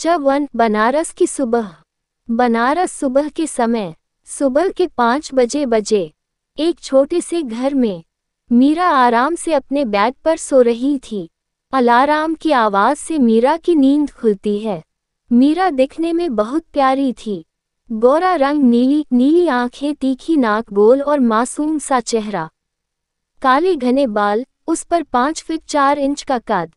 चब one Banaras की सुबह बनारस सुबह के समय सुबह के पाँच बजे बजे एक छोटे से घर में मीरा आराम से अपने बेड पर सो रही थी अलाराम की आवाज़ से मीरा की नींद खुलती है मीरा दिखने में बहुत प्यारी थी गोरा रंग नीली नीली आंखें तीखी नाक गोल और मासूम सा चेहरा काले घने बाल उस पर पाँच फीट चार इंच का कद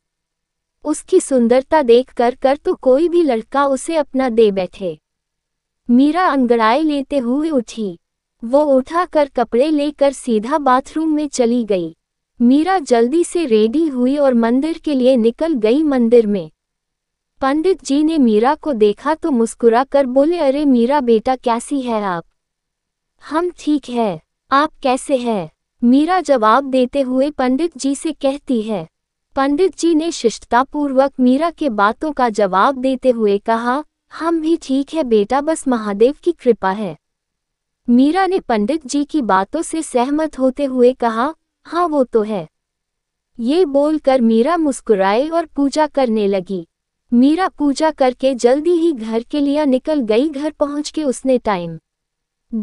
उसकी सुंदरता देख कर कर तो कोई भी लड़का उसे अपना दे बैठे मीरा अंगड़ाई लेते हुए उठी वो उठा कर कपड़े लेकर सीधा बाथरूम में चली गई मीरा जल्दी से रेडी हुई और मंदिर के लिए निकल गई मंदिर में पंडित जी ने मीरा को देखा तो मुस्कुरा कर बोले अरे मीरा बेटा कैसी है आप हम ठीक है आप कैसे हैं मीरा जवाब देते हुए पंडित जी से कहती है पंडित जी ने शिष्टतापूर्वक मीरा के बातों का जवाब देते हुए कहा हम भी ठीक है बेटा बस महादेव की कृपा है मीरा ने पंडित जी की बातों से सहमत होते हुए कहा हाँ वो तो है ये बोलकर मीरा मुस्कुराए और पूजा करने लगी मीरा पूजा करके जल्दी ही घर के लिए निकल गई घर पहुंच के उसने टाइम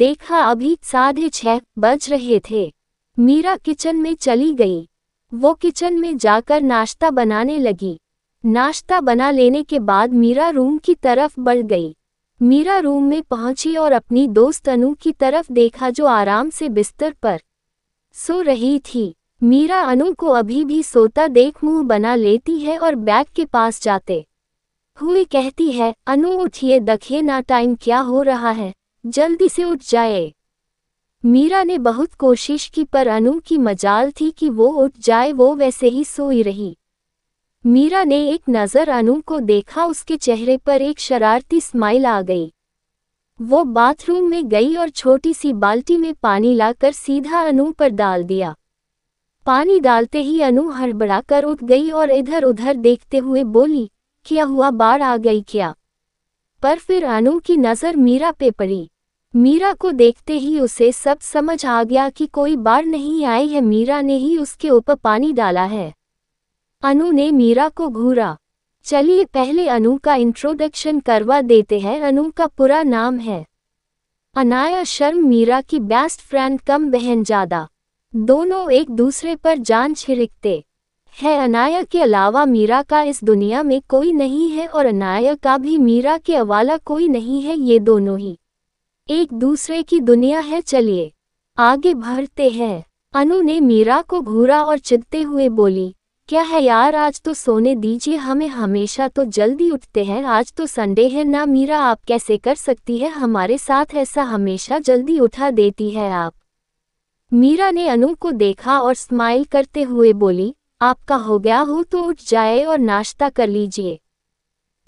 देखा अभी साढ़े छह बज रहे थे मीरा किचन में चली गई वो किचन में जाकर नाश्ता बनाने लगी नाश्ता बना लेने के बाद मीरा रूम की तरफ बढ़ गई मीरा रूम में पहुंची और अपनी दोस्त अनु की तरफ देखा जो आराम से बिस्तर पर सो रही थी मीरा अनु को अभी भी सोता देख मुंह बना लेती है और बैग के पास जाते हुए कहती है अनु उठिए दखिए ना टाइम क्या हो रहा है जल्दी से उठ जाए मीरा ने बहुत कोशिश की पर अनु की मजाल थी कि वो उठ जाए वो वैसे ही सोई रही मीरा ने एक नज़र अनु को देखा उसके चेहरे पर एक शरारती स्माइल आ गई वो बाथरूम में गई और छोटी सी बाल्टी में पानी लाकर सीधा अनु पर डाल दिया पानी डालते ही अनु हड़बड़ा उठ गई और इधर उधर देखते हुए बोली क्या हुआ बाढ़ आ गई क्या पर फिर अनु की नज़र मीरा पे पड़ी मीरा को देखते ही उसे सब समझ आ गया कि कोई बार नहीं आई है मीरा ने ही उसके ऊपर पानी डाला है अनु ने मीरा को घूरा चलिए पहले अनु का इंट्रोडक्शन करवा देते हैं अनु का पूरा नाम है अनाया शर्म मीरा की बेस्ट फ्रेंड कम बहन ज्यादा दोनों एक दूसरे पर जान छिड़कते है अनाया के अलावा मीरा का इस दुनिया में कोई नहीं है और अनाया का भी मीरा के अवाला कोई नहीं है ये दोनों ही एक दूसरे की दुनिया है चलिए आगे बढ़ते हैं अनु ने मीरा को घूरा और चिदते हुए बोली क्या है यार आज तो सोने दीजिए हमें हमेशा तो जल्दी उठते हैं आज तो संडे है ना मीरा आप कैसे कर सकती है हमारे साथ ऐसा हमेशा जल्दी उठा देती है आप मीरा ने अनु को देखा और स्माइल करते हुए बोली आपका हो गया हो तो उठ जाए और नाश्ता कर लीजिए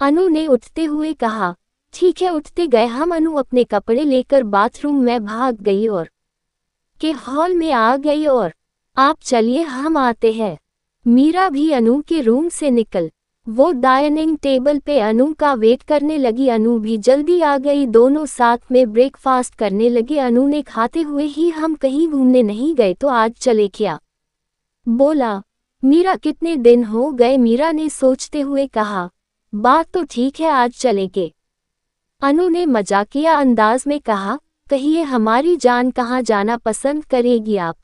अनु ने उठते हुए कहा ठीक है उठते गए हम अनु अपने कपड़े लेकर बाथरूम में भाग गई और के हॉल में आ गई और आप चलिए हम आते हैं मीरा भी अनु के रूम से निकल वो डाइनिंग टेबल पे अनु का वेट करने लगी अनु भी जल्दी आ गई दोनों साथ में ब्रेकफास्ट करने लगे अनु ने खाते हुए ही हम कहीं घूमने नहीं गए तो आज चले क्या बोला मीरा कितने दिन हो गए मीरा ने सोचते हुए कहा बात तो ठीक है आज चले के अनु ने मजाकिया अंदाज में कहा कहिए हमारी जान कहाँ जाना पसंद करेगी आप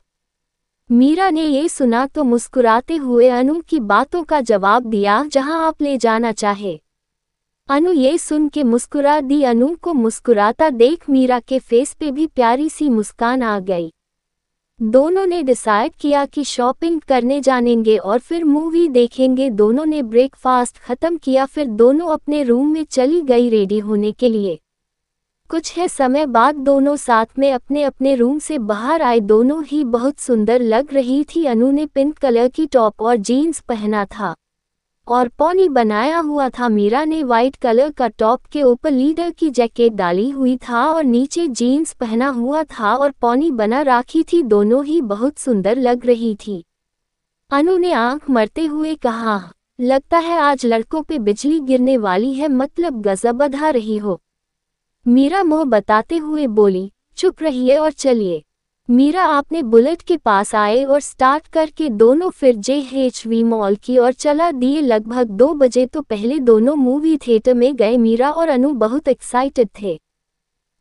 मीरा ने ये सुना तो मुस्कुराते हुए अनु की बातों का जवाब दिया जहाँ आप ले जाना चाहे अनु ये सुन के मुस्कुरा दी अनु को मुस्कुराता देख मीरा के फेस पे भी प्यारी सी मुस्कान आ गई दोनों ने डिसाइड किया कि शॉपिंग करने जानेंगे और फिर मूवी देखेंगे दोनों ने ब्रेकफास्ट खत्म किया फिर दोनों अपने रूम में चली गई रेडी होने के लिए कुछ है समय बाद दोनों साथ में अपने अपने रूम से बाहर आए दोनों ही बहुत सुंदर लग रही थी अनु ने पिंक कलर की टॉप और जीन्स पहना था और पॉनी बनाया हुआ था मीरा ने व्हाइट कलर का टॉप के ऊपर लीडर की जैकेट डाली हुई था और नीचे जीन्स पहना हुआ था और पॉनी बना राखी थी दोनों ही बहुत सुंदर लग रही थी अनु ने आंख मरते हुए कहा लगता है आज लड़कों पे बिजली गिरने वाली है मतलब गजब अधा रही हो मीरा मुंह बताते हुए बोली चुप रहिए और चलिए मीरा आपने बुलेट के पास आए और स्टार्ट करके दोनों फिर जे एच वी मॉल की और चला दिए लगभग दो बजे तो पहले दोनों मूवी थिएटर में गए मीरा और अनु बहुत एक्साइटेड थे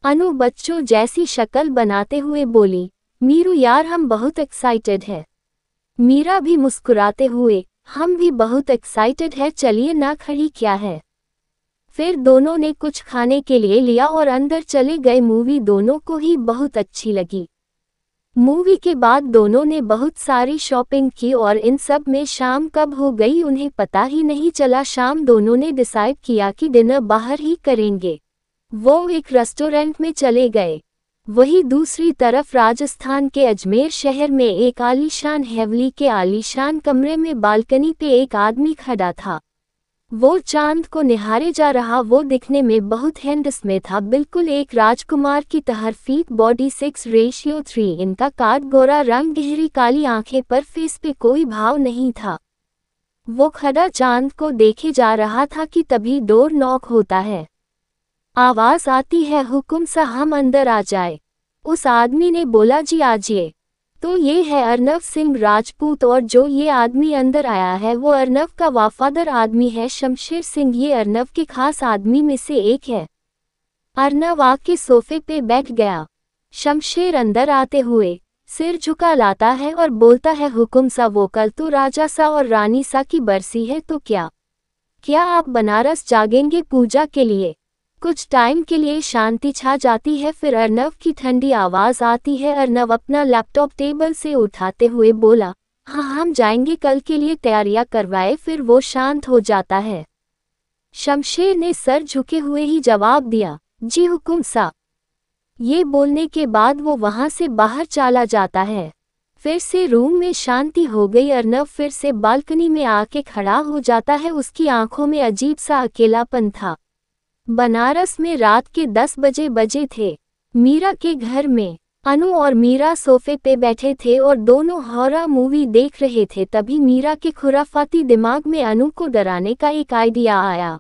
अनु बच्चों जैसी शक्ल बनाते हुए बोली मीरू यार हम बहुत एक्साइटेड हैं मीरा भी मुस्कुराते हुए हम भी बहुत एक्साइटेड है चलिए ना खड़ी क्या है फिर दोनों ने कुछ खाने के लिए लिया और अंदर चले गए मूवी दोनों को ही बहुत अच्छी लगी मूवी के बाद दोनों ने बहुत सारी शॉपिंग की और इन सब में शाम कब हो गई उन्हें पता ही नहीं चला शाम दोनों ने डिसाइड किया कि डिनर बाहर ही करेंगे वो एक रेस्टोरेंट में चले गए वही दूसरी तरफ राजस्थान के अजमेर शहर में एक आलीशान हेवली के आलीशान कमरे में बालकनी पे एक आदमी खड़ा था वो चांद को निहारे जा रहा वो दिखने में बहुत हैंडसमें था बिल्कुल एक राजकुमार की feet body six ratio three इनका काट गोरा रंग गहरी काली आंखें पर फेस पे कोई भाव नहीं था वो खड़ा चांद को देखे जा रहा था कि तभी डोर नॉक होता है आवाज आती है हुकुम सा हम अंदर आ जाए उस आदमी ने बोला जी आजिए तो ये है अर्नव सिंह राजपूत और जो ये आदमी अंदर आया है वो अर्नव का वफ़ादर आदमी है शमशेर सिंह ये अर्नव के खास आदमी में से एक है अर्नव आके सोफे पे बैठ गया शमशेर अंदर आते हुए सिर झुका लाता है और बोलता है हुकुम सा वो कल तो राजा सा और रानी सा की बरसी है तो क्या क्या आप बनारस जागेंगे पूजा के लिए कुछ टाइम के लिए शांति छा जाती है फिर अर्नव की ठंडी आवाज आती है अर्नव अपना लैपटॉप टेबल से उठाते हुए बोला हाँ हम जाएंगे कल के लिए तैयारियां करवाए फिर वो शांत हो जाता है शमशेर ने सर झुके हुए ही जवाब दिया जी हुकुम सा ये बोलने के बाद वो वहाँ से बाहर चला जाता है फिर से रूम में शांति हो गई अर्नव फिर से बालकनी में आके खड़ा हो जाता है उसकी आंखों में अजीब सा अकेलापन था बनारस में रात के दस बजे बजे थे मीरा के घर में अनु और मीरा सोफे पे बैठे थे और दोनों हॉरा मूवी देख रहे थे तभी मीरा के खुराफाती दिमाग में अनु को डराने का एक आइडिया आया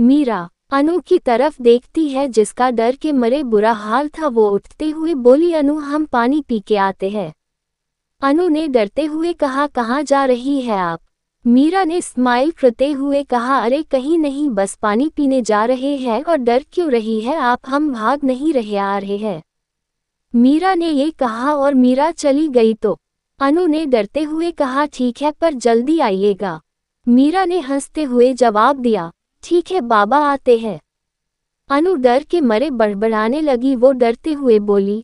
मीरा अनु की तरफ देखती है जिसका डर के मरे बुरा हाल था वो उठते हुए बोली अनु हम पानी पी के आते हैं अनु ने डरते हुए कहा कहाँ जा रही है आप मीरा ने स्माइल करते हुए कहा अरे कहीं नहीं बस पानी पीने जा रहे हैं और डर क्यों रही है आप हम भाग नहीं रहे आ रहे हैं मीरा ने ये कहा और मीरा चली गई तो अनु ने डरते हुए कहा ठीक है पर जल्दी आइएगा मीरा ने हंसते हुए जवाब दिया ठीक है बाबा आते हैं अनु डर के मरे बड़बड़ाने लगी वो डरते हुए बोली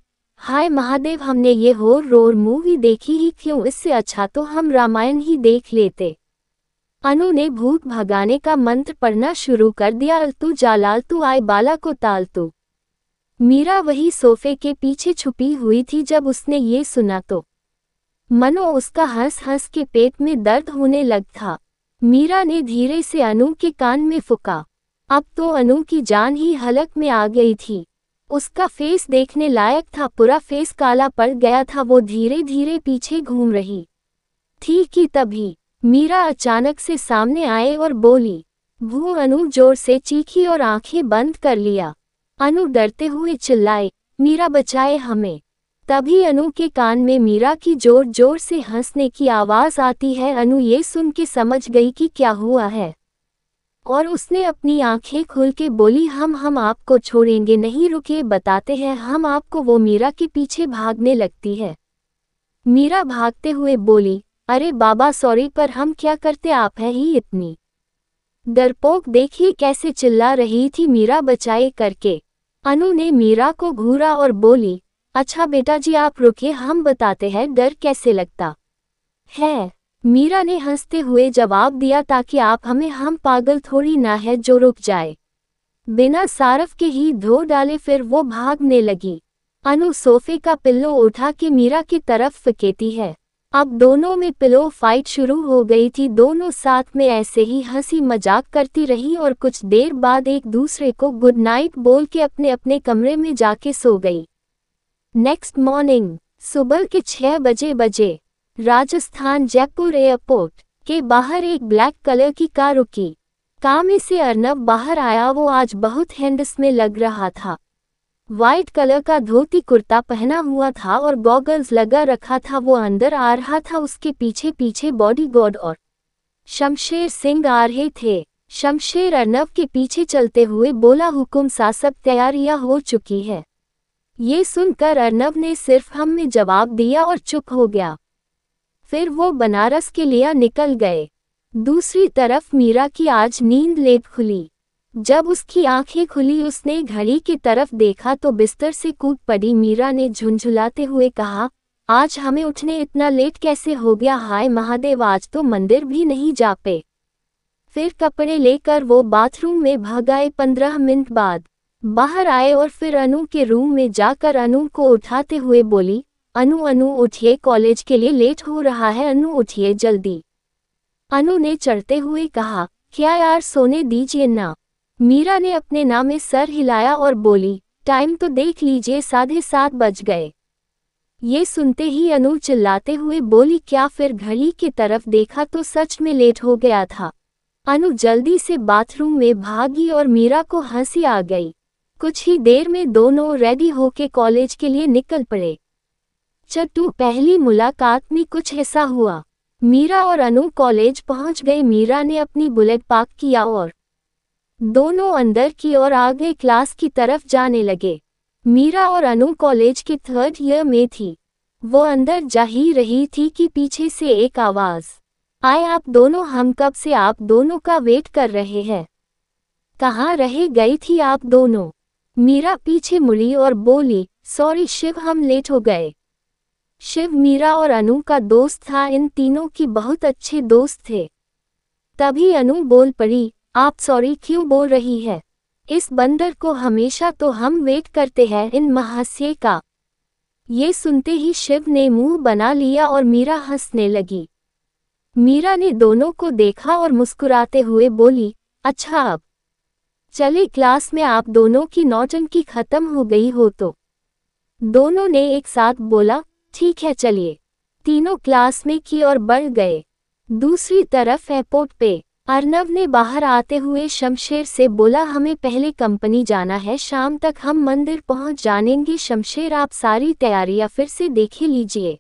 हाय महादेव हमने ये होर रोर मूवी देखी ही क्यों इससे अच्छा तो हम रामायण ही देख लेते अनु ने भूख भगाने का मंत्र पढ़ना शुरू कर दिया जालाल तू आए बाला को ताल तो मीरा वही सोफे के पीछे छुपी हुई थी जब उसने ये सुना तो मनो उसका हंस हंस के पेट में दर्द होने लग था मीरा ने धीरे से अनु के कान में फुका अब तो अनु की जान ही हलक में आ गई थी उसका फेस देखने लायक था पूरा फेस काला पड़ गया था वो धीरे धीरे पीछे घूम रही थी कि तभी मीरा अचानक से सामने आए और बोली भू अनु जोर से चीखी और आंखें बंद कर लिया अनु डरते हुए चिल्लाए मीरा बचाए हमें तभी अनु के कान में मीरा की जोर जोर से हंसने की आवाज आती है अनु ये सुन के समझ गई कि क्या हुआ है और उसने अपनी आंखें खोल के बोली हम हम आपको छोड़ेंगे नहीं रुके बताते हैं हम आपको वो मीरा के पीछे भागने लगती है मीरा भागते हुए बोली अरे बाबा सॉरी पर हम क्या करते आप हैं ही इतनी डरपोक देखिए कैसे चिल्ला रही थी मीरा बचाए करके अनु ने मीरा को घूरा और बोली अच्छा बेटा जी आप रुके हम बताते हैं डर कैसे लगता है मीरा ने हंसते हुए जवाब दिया ताकि आप हमें हम पागल थोड़ी ना है जो रुक जाए बिना सारफ के ही धो डाले फिर वो भागने लगी अनु सोफे का पिल्लो उठा के मीरा की तरफ फेंकेती है अब दोनों में पिलो फाइट शुरू हो गई थी दोनों साथ में ऐसे ही हंसी मजाक करती रही और कुछ देर बाद एक दूसरे को गुड नाइट बोल के अपने अपने कमरे में जाके सो गई नेक्स्ट मॉर्निंग सुबह के छह बजे बजे राजस्थान जयपुर एयरपोर्ट के बाहर एक ब्लैक कलर की कार रुकी काम से अर्नब बाहर आया वो आज बहुत हैंडस में लग रहा था व्हाइट कलर का धोती कुर्ता पहना हुआ था और गॉगल्स लगा रखा था वो अंदर आ रहा था उसके पीछे पीछे बॉडीगार्ड और शमशेर सिंह आ रहे थे शमशेर अर्नव के पीछे चलते हुए बोला हुकुम सा सब तैयारियां हो चुकी है ये सुनकर अर्नव ने सिर्फ हम में जवाब दिया और चुप हो गया फिर वो बनारस के लिए निकल गए दूसरी तरफ मीरा की आज नींद लेप खुली जब उसकी आंखें खुली उसने घड़ी की तरफ देखा तो बिस्तर से कूद पड़ी मीरा ने झुंझुलाते हुए कहा आज हमें उठने इतना लेट कैसे हो गया हाय महादेव आज तो मंदिर भी नहीं जा पे फिर कपड़े लेकर वो बाथरूम में भग आए पंद्रह मिनट बाद बाहर आए और फिर अनु के रूम में जाकर अनु को उठाते हुए बोली अनु अनु उठिए कॉलेज के लिए लेट हो रहा है अनु उठिए जल्दी अनु ने चढ़ते हुए कहा क्या यार सोने दीजिए ना मीरा ने अपने नामे सर हिलाया और बोली टाइम तो देख लीजिए साढ़े सात बज गए ये सुनते ही अनु चिल्लाते हुए बोली क्या फिर घड़ी की तरफ देखा तो सच में लेट हो गया था अनु जल्दी से बाथरूम में भागी और मीरा को हंसी आ गई कुछ ही देर में दोनों रेडी होके कॉलेज के लिए निकल पड़े चट्टू पहली मुलाकात में कुछ ऐसा हुआ मीरा और अनु कॉलेज पहुंच गए मीरा ने अपनी बुलेट पार्क किया और दोनों अंदर की और आगे क्लास की तरफ जाने लगे मीरा और अनु कॉलेज के थर्ड ईयर में थी वो अंदर जा ही रही थी कि पीछे से एक आवाज आए आप दोनों हम कब से आप दोनों का वेट कर रहे हैं कहाँ रह गई थी आप दोनों मीरा पीछे मुड़ी और बोली सॉरी शिव हम लेट हो गए शिव मीरा और अनु का दोस्त था इन तीनों की बहुत अच्छे दोस्त थे तभी अनु बोल पड़ी आप सॉरी क्यों बोल रही हैं इस बंदर को हमेशा तो हम वेट करते हैं इन महास्य का ये सुनते ही शिव ने मुंह बना लिया और मीरा हंसने लगी मीरा ने दोनों को देखा और मुस्कुराते हुए बोली अच्छा अब चले क्लास में आप दोनों की नौटंकी खत्म हो गई हो तो दोनों ने एक साथ बोला ठीक है चलिए तीनों क्लास में की और बढ़ गए दूसरी तरफ एयरपोर्ट पे अर्नब ने बाहर आते हुए शमशेर से बोला हमें पहले कंपनी जाना है शाम तक हम मंदिर पहुंच जानेंगे शमशेर आप सारी तैयारियां फिर से देखे लीजिए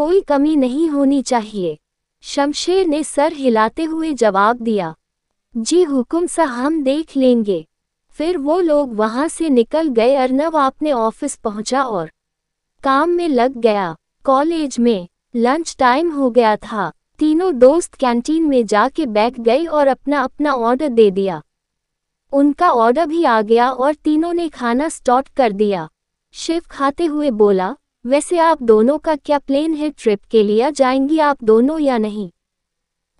कोई कमी नहीं होनी चाहिए शमशेर ने सर हिलाते हुए जवाब दिया जी हुकुम सा हम देख लेंगे फिर वो लोग वहां से निकल गए अर्नब आपने ऑफिस पहुंचा और काम में लग गया कॉलेज में लंच टाइम हो गया था तीनों दोस्त कैंटीन में जाके बैठ गए और अपना अपना ऑर्डर दे दिया उनका ऑर्डर भी आ गया और तीनों ने खाना स्टॉप कर दिया शिव खाते हुए बोला वैसे आप दोनों का क्या प्लेन है ट्रिप के लिए जाएंगी आप दोनों या नहीं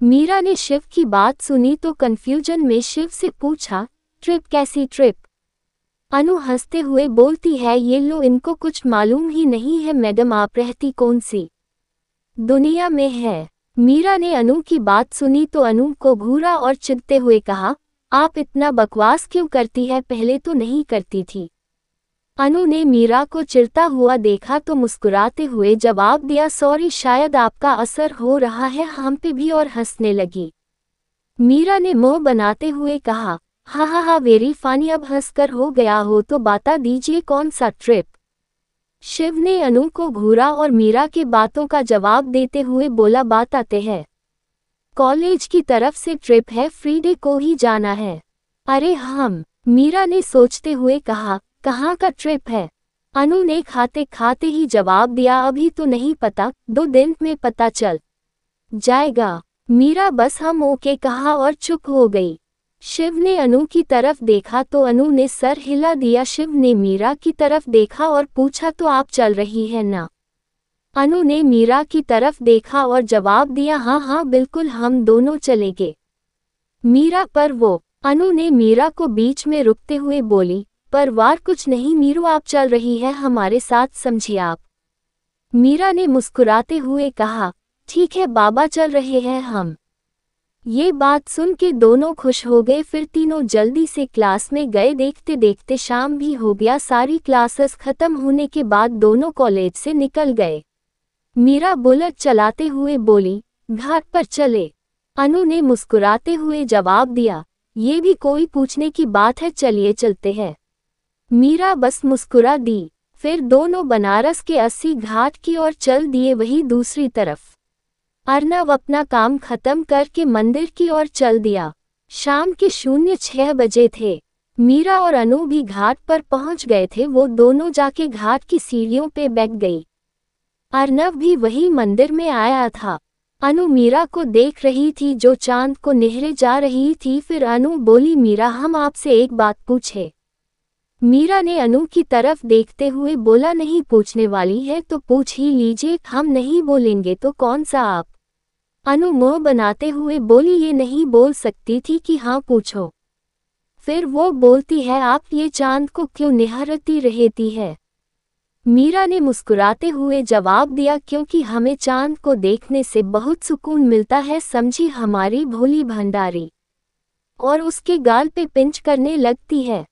मीरा ने शिव की बात सुनी तो कन्फ्यूजन में शिव से पूछा ट्रिप कैसी ट्रिप अनु हंसते हुए बोलती है ये लो इनको कुछ मालूम ही नहीं है मैडम आप रहती कौन सी दुनिया में है मीरा ने अनु की बात सुनी तो अनु को घूरा और चिंते हुए कहा आप इतना बकवास क्यों करती है पहले तो नहीं करती थी अनु ने मीरा को चिरता हुआ देखा तो मुस्कुराते हुए जवाब दिया सॉरी शायद आपका असर हो रहा है हम पे भी और हंसने लगी मीरा ने मुंह बनाते हुए कहा हा हा हा वेरी फानी अब हंसकर हो गया हो तो बता दीजिए कौन सा ट्रिप शिव ने अनु को घूरा और मीरा की बातों का जवाब देते हुए बोला बात आते हैं कॉलेज की तरफ से ट्रिप है फ्रीडे को ही जाना है अरे हम मीरा ने सोचते हुए कहा कहाँ का ट्रिप है अनु ने खाते खाते ही जवाब दिया अभी तो नहीं पता दो दिन में पता चल जाएगा मीरा बस हम ओके कहा और चुप हो गई शिव ने अनु की तरफ देखा तो अनु ने सर हिला दिया शिव ने मीरा की तरफ देखा और पूछा तो आप चल रही है ना अनु ने मीरा की तरफ देखा और जवाब दिया हाँ हाँ बिल्कुल हम दोनों चले गए मीरा पर वो अनु ने मीरा को बीच में रुकते हुए बोली पर वार कुछ नहीं मीरू आप चल रही है हमारे साथ समझिए आप मीरा ने मुस्कुराते हुए कहा ठीक है बाबा चल रहे हैं हम ये बात सुन के दोनों खुश हो गए फिर तीनों जल्दी से क्लास में गए देखते देखते शाम भी हो गया सारी क्लासेस खत्म होने के बाद दोनों कॉलेज से निकल गए मीरा बुलेट चलाते हुए बोली घाट पर चले अनु ने मुस्कुराते हुए जवाब दिया ये भी कोई पूछने की बात है चलिए चलते हैं मीरा बस मुस्कुरा दी फिर दोनों बनारस के अस्सी घाट की ओर चल दिए वही दूसरी तरफ अर्नव अपना काम खत्म करके मंदिर की ओर चल दिया शाम के शून्य छह बजे थे मीरा और अनु भी घाट पर पहुंच गए थे वो दोनों जाके घाट की सीढ़ियों पे बैठ गई अर्नव भी वही मंदिर में आया था अनु मीरा को देख रही थी जो चांद को नेहरे जा रही थी फिर अनु बोली मीरा हम आपसे एक बात पूछे मीरा ने अनु की तरफ देखते हुए बोला नहीं पूछने वाली है तो पूछ ही लीजिए हम नहीं बोलेंगे तो कौन सा आप अनु मोह बनाते हुए बोली ये नहीं बोल सकती थी कि हाँ पूछो फिर वो बोलती है आप ये चांद को क्यों निहारती रहती है मीरा ने मुस्कुराते हुए जवाब दिया क्योंकि हमें चांद को देखने से बहुत सुकून मिलता है समझी हमारी भोली भंडारी और उसके गाल पे पिंच करने लगती है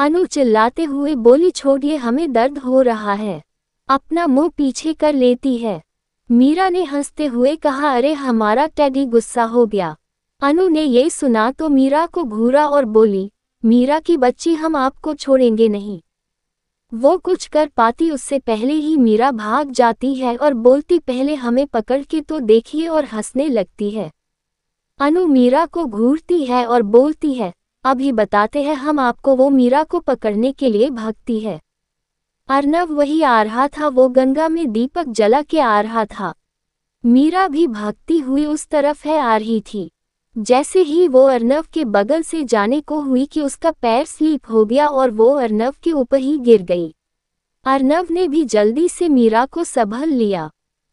अनु चिल्लाते हुए बोली छोड़िए हमें दर्द हो रहा है अपना मुंह पीछे कर लेती है मीरा ने हंसते हुए कहा अरे हमारा टैडी गुस्सा हो गया अनु ने ये सुना तो मीरा को घूरा और बोली मीरा की बच्ची हम आपको छोड़ेंगे नहीं वो कुछ कर पाती उससे पहले ही मीरा भाग जाती है और बोलती पहले हमें पकड़ के तो देखिए और हंसने लगती है अनु मीरा को घूरती है और बोलती है अभी बताते हैं हम आपको वो मीरा को पकड़ने के लिए भागती है अर्नव वही आ रहा था वो गंगा में दीपक जला के आ रहा था मीरा भी भागती हुई उस तरफ है आ रही थी जैसे ही वो अर्नव के बगल से जाने को हुई कि उसका पैर स्लीप हो गया और वो अर्नव के ऊपर ही गिर गई अर्नव ने भी जल्दी से मीरा को संभल लिया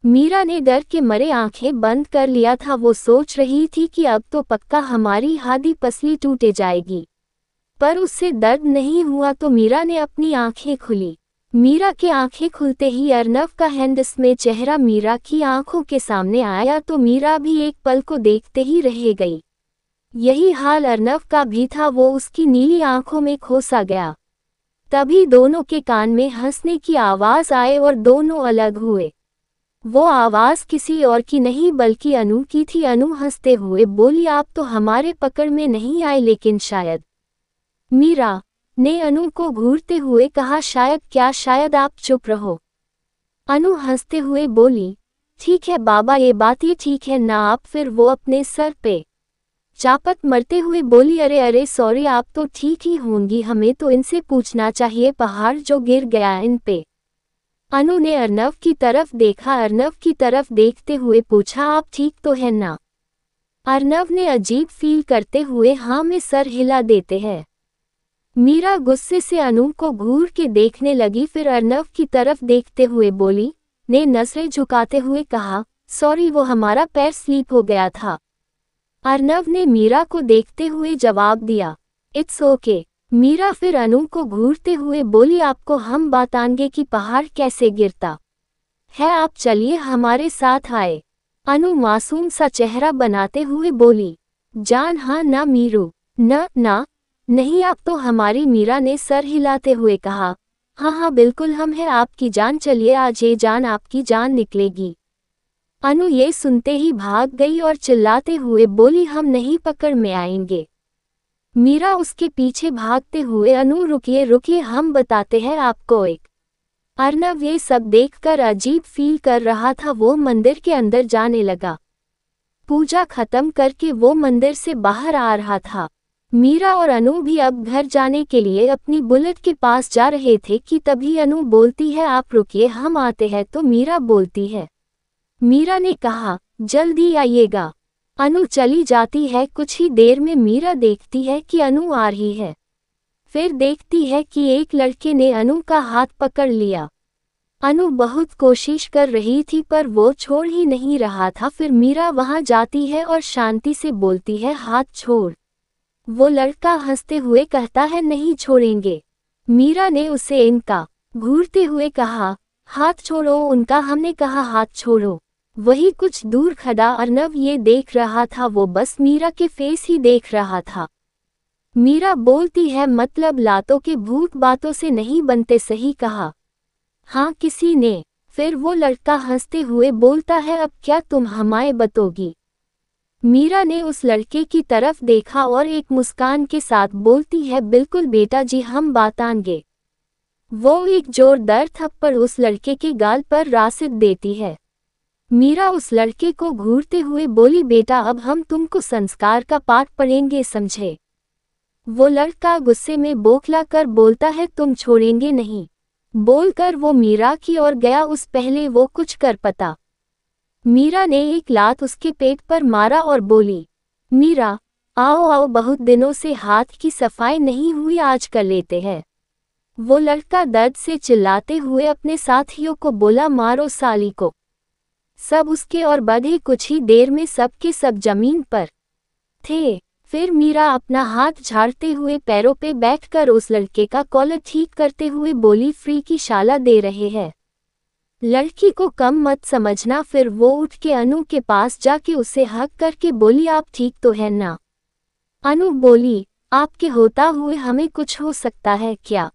मीरा ने डर के मरे आंखें बंद कर लिया था वो सोच रही थी कि अब तो पक्का हमारी हादी पसली टूटे जाएगी पर उससे दर्द नहीं हुआ तो मीरा ने अपनी आंखें खुली मीरा के आंखें खुलते ही अर्नव का हैंडस में चेहरा मीरा की आंखों के सामने आया तो मीरा भी एक पल को देखते ही रह गई यही हाल अर्नव का भी था वो उसकी नीली आंखों में खोसा गया तभी दोनों के कान में हंसने की आवाज आए और दोनों अलग हुए वो आवाज़ किसी और की नहीं बल्कि अनु की थी अनु हंसते हुए बोली आप तो हमारे पकड़ में नहीं आए लेकिन शायद मीरा ने अनु को घूरते हुए कहा शायद क्या शायद आप चुप रहो अनु हंसते हुए बोली ठीक है बाबा ये बात ही ठीक है ना आप फिर वो अपने सर पे चापत मरते हुए बोली अरे अरे सॉरी आप तो ठीक ही होंगी हमें तो इनसे पूछना चाहिए पहाड़ जो गिर गया इन पे अनु ने अर्नव की तरफ देखा अर्नव की तरफ देखते हुए पूछा आप ठीक तो है ना अर्नव ने अजीब फील करते हुए हाँ में सर हिला देते हैं मीरा गुस्से से अनु को घूर के देखने लगी फिर अर्नव की तरफ देखते हुए बोली ने नजरें झुकाते हुए कहा सॉरी वो हमारा पैर स्लीप हो गया था अर्नव ने मीरा को देखते हुए जवाब दिया इट्स ओके okay. मीरा फिर अनु को घूरते हुए बोली आपको हम बताएंगे कि पहाड़ कैसे गिरता है आप चलिए हमारे साथ आए अनु मासूम सा चेहरा बनाते हुए बोली जान हाँ ना मीरू न ना नहीं आप तो हमारी मीरा ने सर हिलाते हुए कहा हाँ हाँ बिल्कुल हम हैं आपकी जान चलिए आज ये जान आपकी जान निकलेगी अनु ये सुनते ही भाग गई और चिल्लाते हुए बोली हम नहीं पकड़ में आएंगे मीरा उसके पीछे भागते हुए अनु रुकिए रुकिए हम बताते हैं आपको एक अर्नव ये सब देखकर अजीब फील कर रहा था वो मंदिर के अंदर जाने लगा पूजा खत्म करके वो मंदिर से बाहर आ रहा था मीरा और अनु भी अब घर जाने के लिए अपनी बुलेट के पास जा रहे थे कि तभी अनु बोलती है आप रुकिए हम आते हैं तो मीरा बोलती है मीरा ने कहा जल्दी आइएगा अनु चली जाती है कुछ ही देर में मीरा देखती है कि अनु आ रही है फिर देखती है कि एक लड़के ने अनु का हाथ पकड़ लिया अनु बहुत कोशिश कर रही थी पर वो छोड़ ही नहीं रहा था फिर मीरा वहां जाती है और शांति से बोलती है हाथ छोड़ वो लड़का हंसते हुए कहता है नहीं छोड़ेंगे मीरा ने उसे इनका घूरते हुए कहा हाथ छोड़ो उनका हमने कहा हाथ छोड़ो वही कुछ दूर खड़ा अर्नव ये देख रहा था वो बस मीरा के फेस ही देख रहा था मीरा बोलती है मतलब लातों के भूत बातों से नहीं बनते सही कहा हाँ किसी ने फिर वो लड़का हंसते हुए बोलता है अब क्या तुम हमाए बतोगी मीरा ने उस लड़के की तरफ देखा और एक मुस्कान के साथ बोलती है बिल्कुल बेटा जी हम बातानगे वो एक जोरदार थप्पड़ उस लड़के के गाल पर रासिद देती है मीरा उस लड़के को घूरते हुए बोली बेटा अब हम तुमको संस्कार का पाठ पढ़ेंगे समझे वो लड़का गुस्से में बोखला कर बोलता है तुम छोड़ेंगे नहीं बोलकर वो मीरा की ओर गया उस पहले वो कुछ कर पता मीरा ने एक लात उसके पेट पर मारा और बोली मीरा आओ आओ बहुत दिनों से हाथ की सफाई नहीं हुई आज कर लेते हैं वो लड़का दर्द से चिल्लाते हुए अपने साथियों को बोला मारो साली को सब उसके और बधे कुछ ही देर में सबके सब जमीन पर थे फिर मीरा अपना हाथ झाड़ते हुए पैरों पे बैठकर उस लड़के का कॉलर ठीक करते हुए बोली फ्री की शाला दे रहे हैं लड़की को कम मत समझना फिर वो उठ के अनु के पास जाके उसे हक करके बोली आप ठीक तो है ना अनु बोली आपके होता हुए हमें कुछ हो सकता है क्या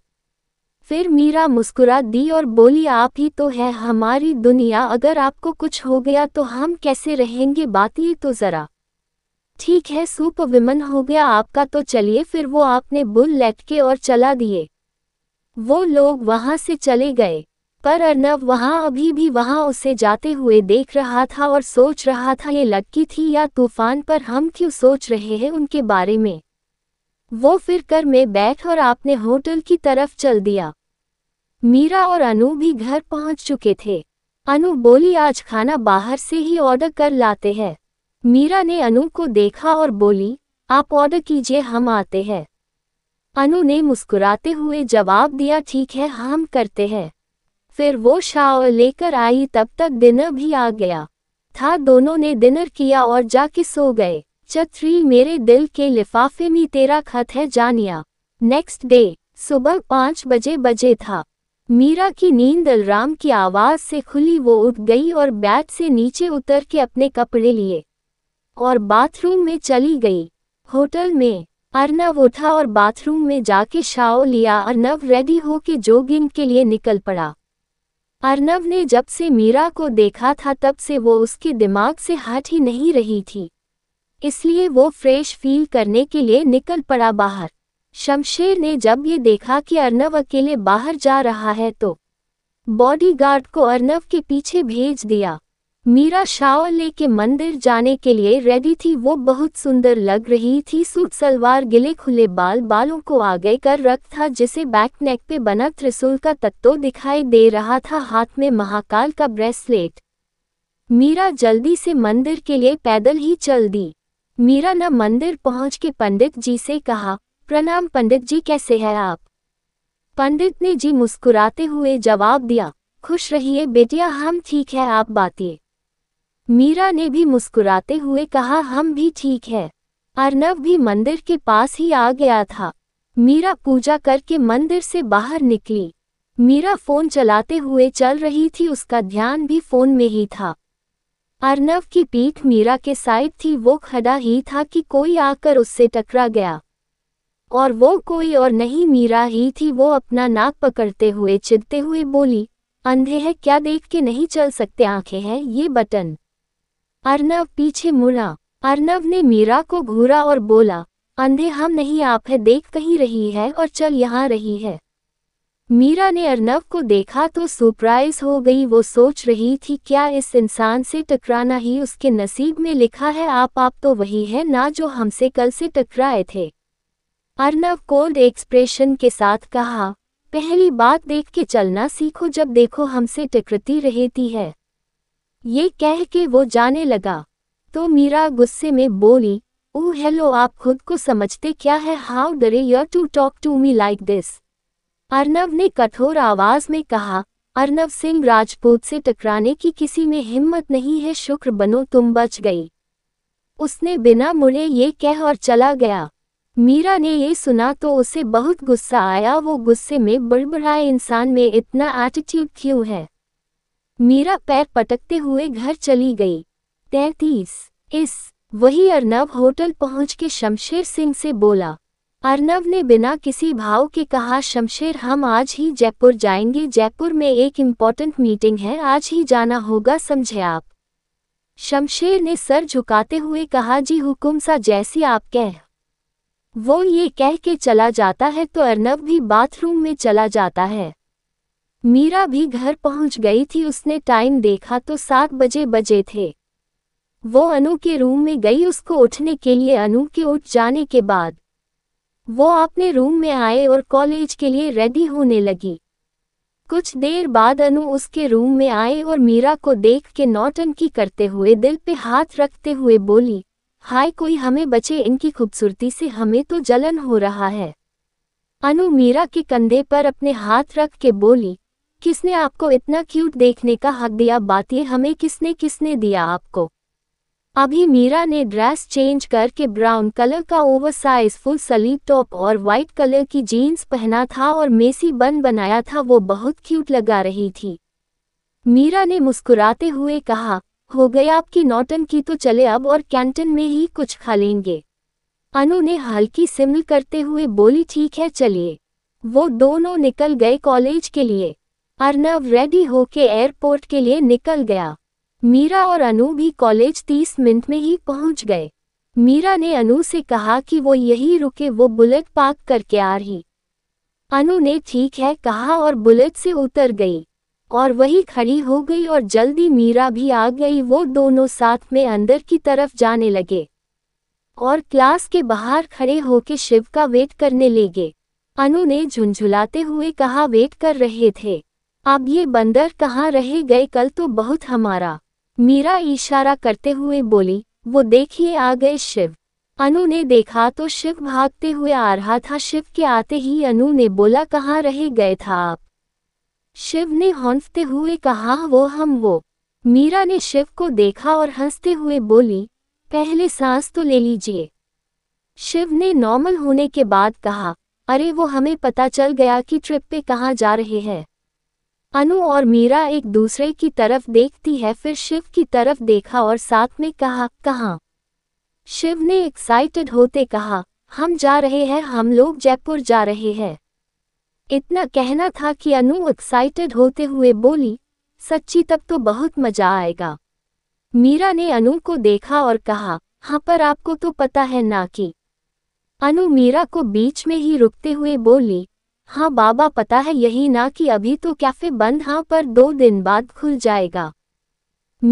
फिर मीरा मुस्कुरा दी और बोली आप ही तो है हमारी दुनिया अगर आपको कुछ हो गया तो हम कैसे रहेंगे बात ही तो ज़रा ठीक है सुपर विमन हो गया आपका तो चलिए फिर वो आपने बुल लटके और चला दिए वो लोग वहाँ से चले गए पर अर्नव वहाँ अभी भी वहाँ उसे जाते हुए देख रहा था और सोच रहा था ये लड़की थी या तूफान पर हम क्यों सोच रहे हैं उनके बारे में वो फिर कर में बैठ और आपने होटल की तरफ चल दिया मीरा और अनु भी घर पहुंच चुके थे अनु बोली आज खाना बाहर से ही ऑर्डर कर लाते हैं मीरा ने अनु को देखा और बोली आप ऑर्डर कीजिए हम आते हैं अनु ने मुस्कुराते हुए जवाब दिया ठीक है हम करते हैं फिर वो शावर लेकर आई तब तक डिनर भी आ गया था दोनों ने डिनर किया और जाके सो गए चत्री मेरे दिल के लिफाफे में तेरा खत है जानिया नेक्स्ट डे सुबह पाँच बजे बजे था मीरा की नींद अलराम की आवाज से खुली वो उठ गई और बैट से नीचे उतर के अपने कपड़े लिए और बाथरूम में चली गई होटल में अर्नव उठा और बाथरूम में जाके शाओ लिया अर्नव रेडी हो के जोगिंग के लिए निकल पड़ा अर्नव ने जब से मीरा को देखा था तब से वो उसके दिमाग से हट ही नहीं रही थी इसलिए वो फ्रेश फील करने के लिए निकल पड़ा बाहर शमशेर ने जब ये देखा कि अर्नव अकेले बाहर जा रहा है तो बॉडीगार्ड को अर्नव के पीछे भेज दिया मीरा शावल के मंदिर जाने के लिए रेडी थी वो बहुत सुंदर लग रही थी सूट सलवार गिले खुले बाल बालों को आगे कर रख था जिसे बैक नेक पे बना त्रिशूल का तत्व दिखाई दे रहा था हाथ में महाकाल का ब्रेसलेट मीरा जल्दी से मंदिर के लिए पैदल ही चल दी मीरा न मंदिर पहुंच के पंडित जी से कहा प्रणाम पंडित जी कैसे हैं आप पंडित ने जी मुस्कुराते हुए जवाब दिया खुश रहिए बेटिया हम ठीक है आप बातिए मीरा ने भी मुस्कुराते हुए कहा हम भी ठीक है अर्नव भी मंदिर के पास ही आ गया था मीरा पूजा करके मंदिर से बाहर निकली मीरा फोन चलाते हुए चल रही थी उसका ध्यान भी फोन में ही था अर्नव की पीठ मीरा के साइड थी वो खड़ा ही था कि कोई आकर उससे टकरा गया और वो कोई और नहीं मीरा ही थी वो अपना नाक पकड़ते हुए चिदते हुए बोली अंधे है क्या देख के नहीं चल सकते आंखें हैं ये बटन अर्नव पीछे मुड़ा अर्नव ने मीरा को घूरा और बोला अंधे हम नहीं आप है देख कहीं रही है और चल यहाँ रही है मीरा ने अर्नव को देखा तो सरप्राइज हो गई वो सोच रही थी क्या इस इंसान से टकराना ही उसके नसीब में लिखा है आप आप तो वही है ना जो हमसे कल से टकराए थे अर्नव कोल्ड एक्सप्रेशन के साथ कहा पहली बात देख के चलना सीखो जब देखो हमसे टिकृति रहती है ये कह के वो जाने लगा तो मीरा गुस्से में बोली ओ हेलो आप खुद को समझते क्या है how dare you to talk to me like this Arnav ने कठोर आवाज में कहा अर्नव सिंह राजपूत से टकराने की किसी में हिम्मत नहीं है शुक्र बनो तुम बच गई उसने बिना मुड़े ये कह और चला गया मीरा ने ये सुना तो उसे बहुत गुस्सा आया वो गुस्से में बड़बड़ाए इंसान में इतना एटीट्यूड क्यों है मीरा पैर पटकते हुए घर चली गई तैतीस इस वही अर्नब होटल पहुंच के शमशेर सिंह से बोला अर्नब ने बिना किसी भाव के कहा शमशेर हम आज ही जयपुर जाएंगे जयपुर में एक इम्पॉर्टेंट मीटिंग है आज ही जाना होगा समझे आप शमशेर ने सर झुकाते हुए कहा जी हुकुम सा जैसी आप कह वो ये कह के चला जाता है तो अर्नब भी बाथरूम में चला जाता है मीरा भी घर पहुंच गई थी उसने टाइम देखा तो सात बजे बजे थे वो अनु के रूम में गई उसको उठने के लिए अनु के उठ जाने के बाद वो अपने रूम में आए और कॉलेज के लिए रेडी होने लगी कुछ देर बाद अनु उसके रूम में आए और मीरा को देख के नौटंकी करते हुए दिल पे हाथ रखते हुए बोली हाय कोई हमें बचे इनकी खूबसूरती से हमें तो जलन हो रहा है अनु मीरा के कंधे पर अपने हाथ रख के बोली किसने आपको इतना क्यूट देखने का हक दिया बात ये हमें किसने किसने दिया आपको अभी मीरा ने ड्रेस चेंज करके ब्राउन कलर का ओवरसाइज फुल सलीब टॉप और वाइट कलर की जीन्स पहना था और मेसी बन बनाया था वो बहुत क्यूट लगा रही थी मीरा ने मुस्कुराते हुए कहा हो गए आपकी नौटन की तो चले अब और कैंटन में ही कुछ खा लेंगे अनु ने हल्की सिमल करते हुए बोली ठीक है चलिए वो दोनों निकल गए कॉलेज के लिए अर्नव रेडी होके एयरपोर्ट के लिए निकल गया मीरा और अनु भी कॉलेज तीस मिनट में ही पहुंच गए मीरा ने अनु से कहा कि वो यही रुके वो बुलेट पार्क करके आ रही अनु ने ठीक है कहा और बुलेट से उतर गई और वही खड़ी हो गई और जल्दी मीरा भी आ गई वो दोनों साथ में अंदर की तरफ जाने लगे और क्लास के बाहर खड़े होके शिव का वेट करने लेगे अनु ने झुंझुलाते हुए कहा वेट कर रहे थे अब ये बंदर कहाँ रहे गए कल तो बहुत हमारा मीरा इशारा करते हुए बोली वो देखिए आ गए शिव अनु ने देखा तो शिव भागते हुए आ रहा था शिव के आते ही अनु ने बोला कहाँ रह गए था आप शिव ने हंसते हुए कहा वो हम वो मीरा ने शिव को देखा और हंसते हुए बोली पहले सांस तो ले लीजिए शिव ने नॉर्मल होने के बाद कहा अरे वो हमें पता चल गया कि ट्रिप पे कहाँ जा रहे हैं अनु और मीरा एक दूसरे की तरफ देखती है फिर शिव की तरफ देखा और साथ में कहा कहाँ शिव ने एक्साइटेड होते कहा हम जा रहे हैं हम लोग जयपुर जा रहे हैं इतना कहना था कि अनु एक्साइटेड होते हुए बोली सच्ची तब तो बहुत मजा आएगा मीरा ने अनु को देखा और कहा हाँ पर आपको तो पता है ना कि अनु मीरा को बीच में ही रुकते हुए बोली हाँ बाबा पता है यही ना कि अभी तो कैफे बंद हाँ पर दो दिन बाद खुल जाएगा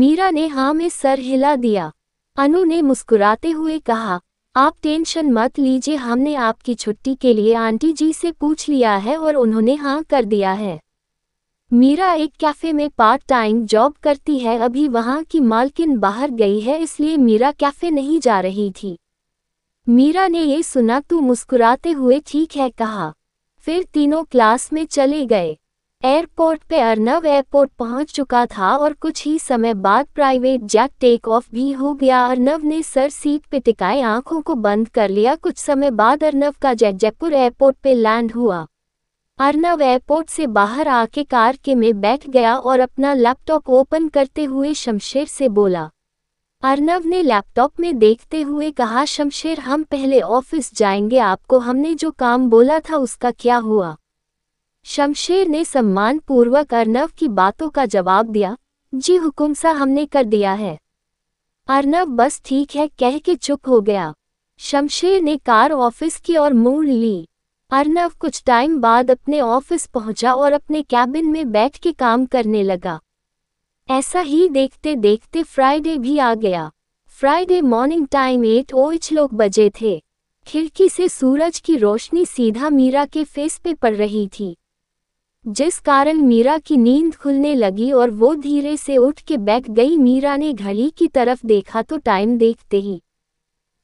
मीरा ने हाँ में सर हिला दिया अनु ने मुस्कुराते हुए कहा आप टेंशन मत लीजिए हमने आपकी छुट्टी के लिए आंटी जी से पूछ लिया है और उन्होंने हाँ कर दिया है मीरा एक कैफ़े में पार्ट टाइम जॉब करती है अभी वहाँ की मालकिन बाहर गई है इसलिए मीरा कैफ़े नहीं जा रही थी मीरा ने ये सुना तो मुस्कुराते हुए ठीक है कहा फिर तीनों क्लास में चले गए एयरपोर्ट पे अर्नव एयरपोर्ट पहुंच चुका था और कुछ ही समय बाद प्राइवेट जैक टेक ऑफ भी हो गया अर्नव ने सर सीट पे टिकाए आंखों को बंद कर लिया कुछ समय बाद अर्नव का जेट जयपुर एयरपोर्ट पे लैंड हुआ अर्नव एयरपोर्ट से बाहर आके कार के में बैठ गया और अपना लैपटॉप ओपन करते हुए शमशेर से बोला अर्नव ने लैपटॉप में देखते हुए कहा शमशेर हम पहले ऑफिस जाएंगे आपको हमने जो काम बोला था उसका क्या हुआ शमशेर ने सम्मान पूर्वक अर्नव की बातों का जवाब दिया जी हुकुम सा हमने कर दिया है अर्नव बस ठीक है कह के चुप हो गया शमशेर ने कार ऑफिस की ओर मोड़ ली अर्नव कुछ टाइम बाद अपने ऑफिस पहुंचा और अपने कैबिन में बैठ के काम करने लगा ऐसा ही देखते देखते फ्राइडे भी आ गया फ्राइडे मॉर्निंग टाइम एट ओइच लोग बजे थे खिड़की से सूरज की रोशनी सीधा मीरा के फेस पे पड़ रही थी जिस कारण मीरा की नींद खुलने लगी और वो धीरे से उठ के बैठ गई मीरा ने घड़ी की तरफ देखा तो टाइम देखते ही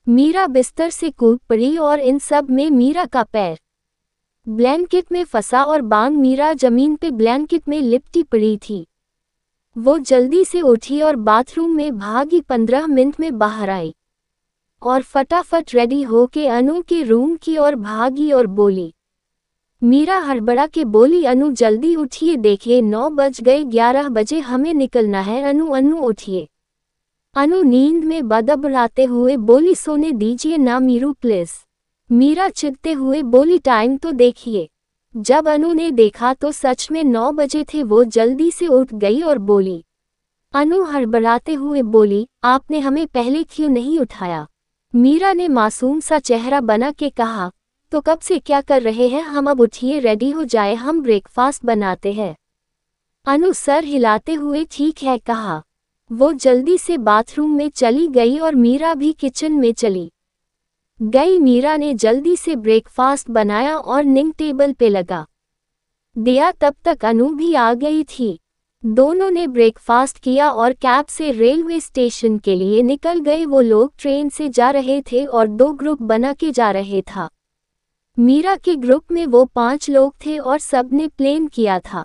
मीरा बिस्तर से कूद पड़ी और इन सब में मीरा का पैर ब्लैंकेट में फंसा और बांग मीरा जमीन पे ब्लैंकेट में लिपटी पड़ी थी वो जल्दी से उठी और बाथरूम में भागी पंद्रह मिनट में बाहर आई और फटाफट रेडी होके अनु के रूम की ओर भागी और बोली मीरा हड़बड़ा के बोली अनु जल्दी उठिए देखिए नौ बज गए ग्यारह बजे हमें निकलना है अनु अनु उठिए अनु नींद में बदबराते हुए बोली सोने दीजिए ना मीरू प्लीज मीरा चिपते हुए बोली टाइम तो देखिए जब अनु ने देखा तो सच में नौ बजे थे वो जल्दी से उठ गई और बोली अनु हड़बड़ाते हुए बोली आपने हमें पहले क्यों नहीं उठाया मीरा ने मासूम सा चेहरा बना के कहा तो कब से क्या कर रहे हैं हम अब उठिए रेडी हो जाए हम ब्रेकफास्ट बनाते हैं अनु सर हिलाते हुए ठीक है कहा वो जल्दी से बाथरूम में चली गई और मीरा भी किचन में चली गई मीरा ने जल्दी से ब्रेकफास्ट बनाया और निंग टेबल पे लगा दिया तब तक अनु भी आ गई थी दोनों ने ब्रेकफास्ट किया और कैब से रेलवे स्टेशन के लिए निकल गए वो लोग ट्रेन से जा रहे थे और दो ग्रुप बना के जा रहे था मीरा के ग्रुप में वो पांच लोग थे और सब ने प्लेन किया था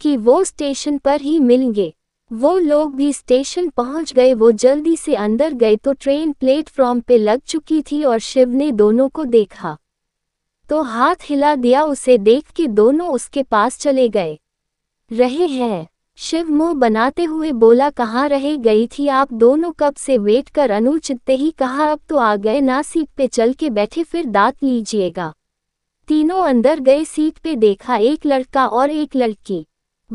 कि वो स्टेशन पर ही मिलेंगे वो लोग भी स्टेशन पहुंच गए वो जल्दी से अंदर गए तो ट्रेन प्लेटफॉर्म पे लग चुकी थी और शिव ने दोनों को देखा तो हाथ हिला दिया उसे देख के दोनों उसके पास चले गए रहे हैं शिव मुंह बनाते हुए बोला कहाँ रह गई थी आप दोनों कब से वेट कर अनु ही कहा अब तो आ गए ना सीट पे चल के बैठे फिर दांत लीजिएगा तीनों अंदर गए सीट पे देखा एक लड़का और एक लड़की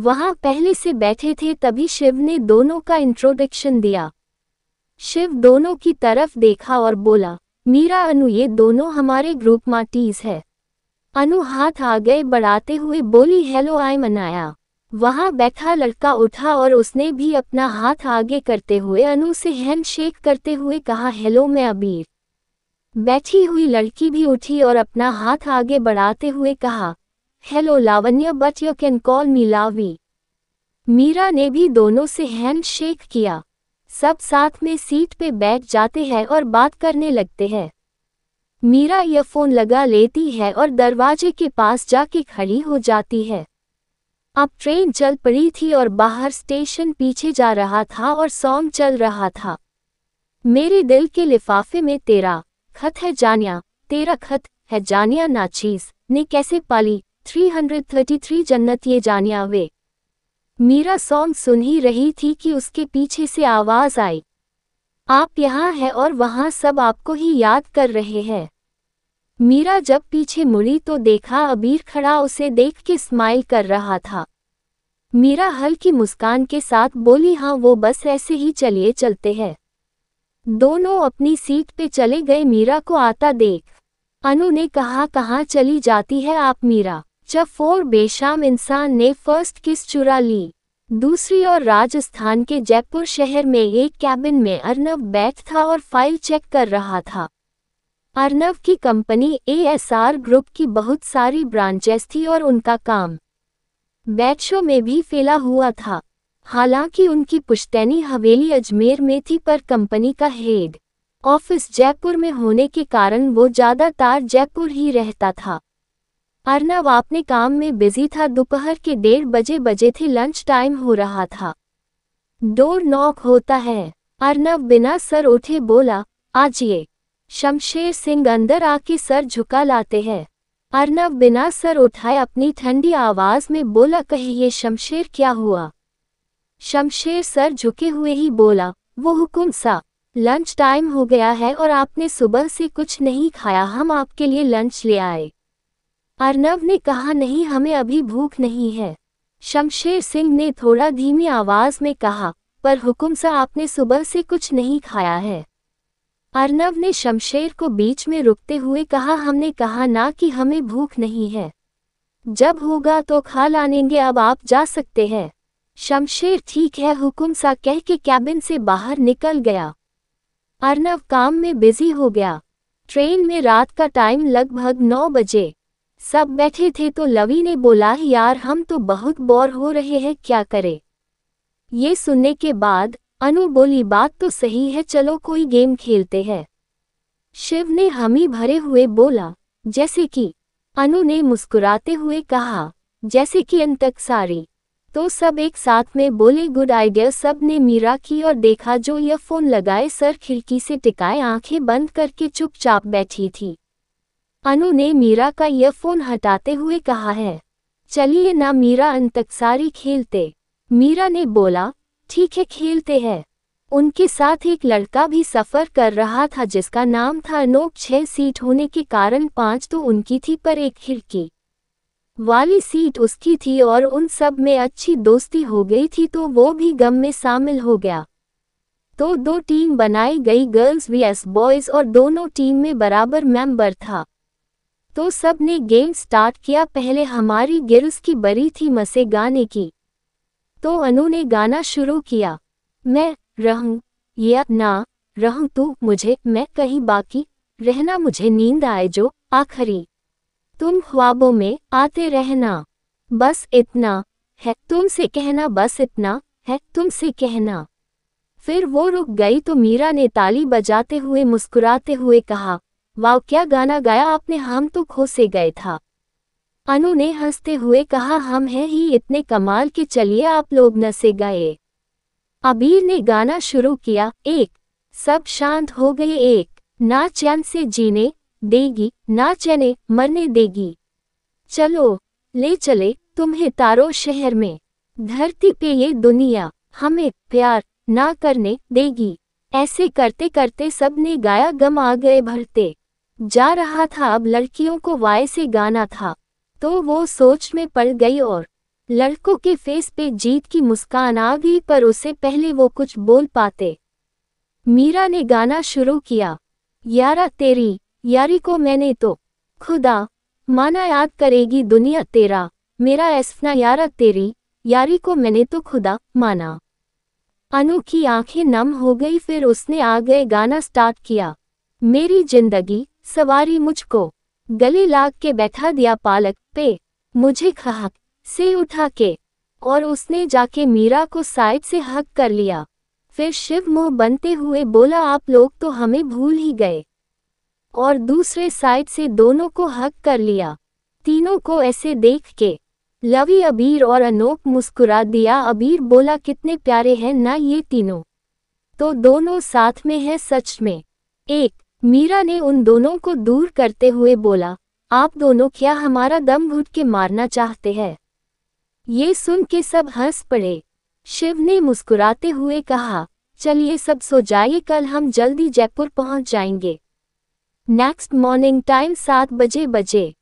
वहाँ पहले से बैठे थे तभी शिव ने दोनों का इंट्रोडक्शन दिया शिव दोनों की तरफ देखा और बोला मीरा अनु ये दोनों हमारे ग्रुप माटीज है अनु हाथ आ गए बढ़ाते हुए बोली हेलो आई मनाया वहां बैठा लड़का उठा और उसने भी अपना हाथ आगे करते हुए अनु से हैंडशेक करते हुए कहा हेलो मैं अबीर बैठी हुई लड़की भी उठी और अपना हाथ आगे बढ़ाते हुए कहा hello Lavanya but you can call me Lavi Meera ने भी दोनों से हैंडशेक किया सब साथ में सीट पे बैठ जाते हैं और बात करने लगते हैं मीरा यह फोन लगा लेती है और दरवाजे के पास जाके खड़ी हो जाती है अब ट्रेन चल पड़ी थी और बाहर स्टेशन पीछे जा रहा था और सॉन्ग चल रहा था मेरे दिल के लिफाफे में तेरा खत है जानिया तेरा खत है जानिया नाचीज ने कैसे पाली 333 जन्नत ये जानिया वे मीरा सॉन्ग सुन ही रही थी कि उसके पीछे से आवाज़ आई आप यहाँ है और वहाँ सब आपको ही याद कर रहे हैं मीरा जब पीछे मुड़ी तो देखा अबीर खड़ा उसे देख के स्माइल कर रहा था मीरा हल्की मुस्कान के साथ बोली हाँ वो बस ऐसे ही चलिए चलते हैं दोनों अपनी सीट पे चले गए मीरा को आता देख अनु ने कहा कहाँ चली जाती है आप मीरा जब फोर बेशाम इंसान ने फर्स्ट किस चुरा ली दूसरी ओर राजस्थान के जयपुर शहर में एक कैबिन में अर्नब बैठ था और फाइल चेक कर रहा था अर्नव की कंपनी एएसआर ग्रुप की बहुत सारी ब्रांचेस थी और उनका काम बैचों में भी फैला हुआ था हालांकि उनकी पुश्तैनी हवेली अजमेर में थी पर कंपनी का हेड ऑफिस जयपुर में होने के कारण वो ज़्यादातर जयपुर ही रहता था अर्नव अपने काम में बिजी था दोपहर के डेढ़ बजे बजे थे लंच टाइम हो रहा था डोर नॉक होता है अर्नब बिना सर उठे बोला आजिए शमशेर सिंह अंदर आके सर झुका लाते हैं अर्नब बिना सर उठाए अपनी ठंडी आवाज में बोला ये शमशेर क्या हुआ शमशेर सर झुके हुए ही बोला वो हुकुम सा लंच टाइम हो गया है और आपने सुबह से कुछ नहीं खाया हम आपके लिए लंच ले आए अर्नब ने कहा नहीं हमें अभी भूख नहीं है शमशेर सिंह ने थोड़ा धीमी आवाज में कहा पर हुकुम सा आपने सुबह से कुछ नहीं खाया है अर्नव ने शमशेर को बीच में रुकते हुए कहा हमने कहा ना कि हमें भूख नहीं है जब होगा तो खा लानेंगे अब आप जा सकते हैं शमशेर ठीक है हुकुम सा कह के कैबिन से बाहर निकल गया अर्नव काम में बिजी हो गया ट्रेन में रात का टाइम लगभग नौ बजे सब बैठे थे तो लवी ने बोला यार हम तो बहुत बोर हो रहे हैं क्या करें ये सुनने के बाद अनु बोली बात तो सही है चलो कोई गेम खेलते हैं शिव ने हमी भरे हुए बोला जैसे कि अनु ने मुस्कुराते हुए कहा जैसे कि अंतक सारी तो सब एक साथ में बोले गुड आइडिया सब ने मीरा की और देखा जो ईयरफोन लगाए सर खिड़की से टिकाए आंखें बंद करके चुपचाप बैठी थी अनु ने मीरा का ईयरफोन हटाते हुए कहा है चलिए ना मीरा अंतकसारी खेलते मीरा ने बोला ठीक है खेलते हैं उनके साथ एक लड़का भी सफर कर रहा था जिसका नाम था अनोक छह सीट होने के कारण पांच तो उनकी थी पर एक खिड़की वाली सीट उसकी थी और उन सब में अच्छी दोस्ती हो गई थी तो वो भी गम में शामिल हो गया तो दो टीम बनाई गई गर्ल्स वी एस बॉयज और दोनों टीम में बराबर मेंबर था तो सब ने गेम स्टार्ट किया पहले हमारी गिर्स की बरी थी मसे गाने की तो अनु ने गाना शुरू किया मैं रहूं या ना रहूं तू तो मुझे मैं कहीं बाकी रहना मुझे नींद आए जो आखिरी तुम ख्वाबों में आते रहना बस इतना है तुमसे कहना बस इतना है तुमसे कहना फिर वो रुक गई तो मीरा ने ताली बजाते हुए मुस्कुराते हुए कहा वाह क्या गाना गाया आपने हम तो खो से गए था अनु ने हंसते हुए कहा हम हैं ही इतने कमाल के चलिए आप लोग नसे गए अबीर ने गाना शुरू किया एक सब शांत हो गए एक ना चैन से जीने देगी ना चैने मरने देगी चलो ले चले तुम्हें तारो शहर में धरती पे ये दुनिया हमें प्यार ना करने देगी ऐसे करते करते सब ने गाया गम आ गए भरते जा रहा था अब लड़कियों को वाय से गाना था तो वो सोच में पड़ गई और लड़कों के फेस पे जीत की मुस्कान आ गई पर उसे पहले वो कुछ बोल पाते मीरा ने गाना शुरू किया यारा तेरी यारी को मैंने तो खुदा माना याद करेगी दुनिया तेरा मेरा ऐसफना यारा तेरी यारी को मैंने तो खुदा माना अनु की आंखें नम हो गई फिर उसने आ गए गाना स्टार्ट किया मेरी जिंदगी सवारी मुझको गले लाग के बैठा दिया पालक पे मुझे खहक से उठा के और उसने जाके मीरा को साइड से हक कर लिया फिर शिव मुंह बनते हुए बोला आप लोग तो हमें भूल ही गए और दूसरे साइड से दोनों को हक कर लिया तीनों को ऐसे देख के लवी अबीर और अनोप मुस्कुरा दिया अबीर बोला कितने प्यारे हैं ना ये तीनों तो दोनों साथ में हैं सच में एक मीरा ने उन दोनों को दूर करते हुए बोला आप दोनों क्या हमारा दम घुट के मारना चाहते हैं ये सुन के सब हंस पड़े शिव ने मुस्कुराते हुए कहा चलिए सब सो जाइए कल हम जल्दी जयपुर पहुंच जाएंगे नेक्स्ट मॉर्निंग टाइम सात बजे बजे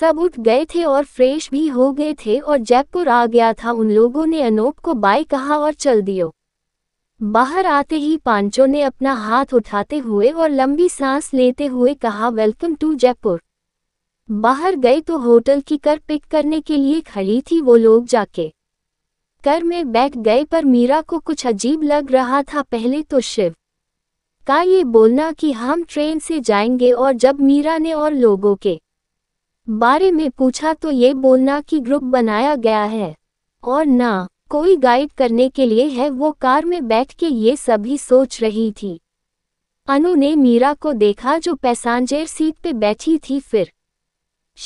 सब उठ गए थे और फ्रेश भी हो गए थे और जयपुर आ गया था उन लोगों ने अनूप को बाय कहा और चल दियो बाहर आते ही पांचों ने अपना हाथ उठाते हुए और लंबी सांस लेते हुए कहा वेलकम टू जयपुर बाहर गए तो होटल की कर पिक करने के लिए खड़ी थी वो लोग जाके कर में बैठ गए पर मीरा को कुछ अजीब लग रहा था पहले तो शिव का ये बोलना कि हम ट्रेन से जाएंगे और जब मीरा ने और लोगों के बारे में पूछा तो ये बोलना कि ग्रुप बनाया गया है और ना कोई गाइड करने के लिए है वो कार में बैठ के ये सभी सोच रही थी अनु ने मीरा को देखा जो पैसेंजर सीट पे बैठी थी फिर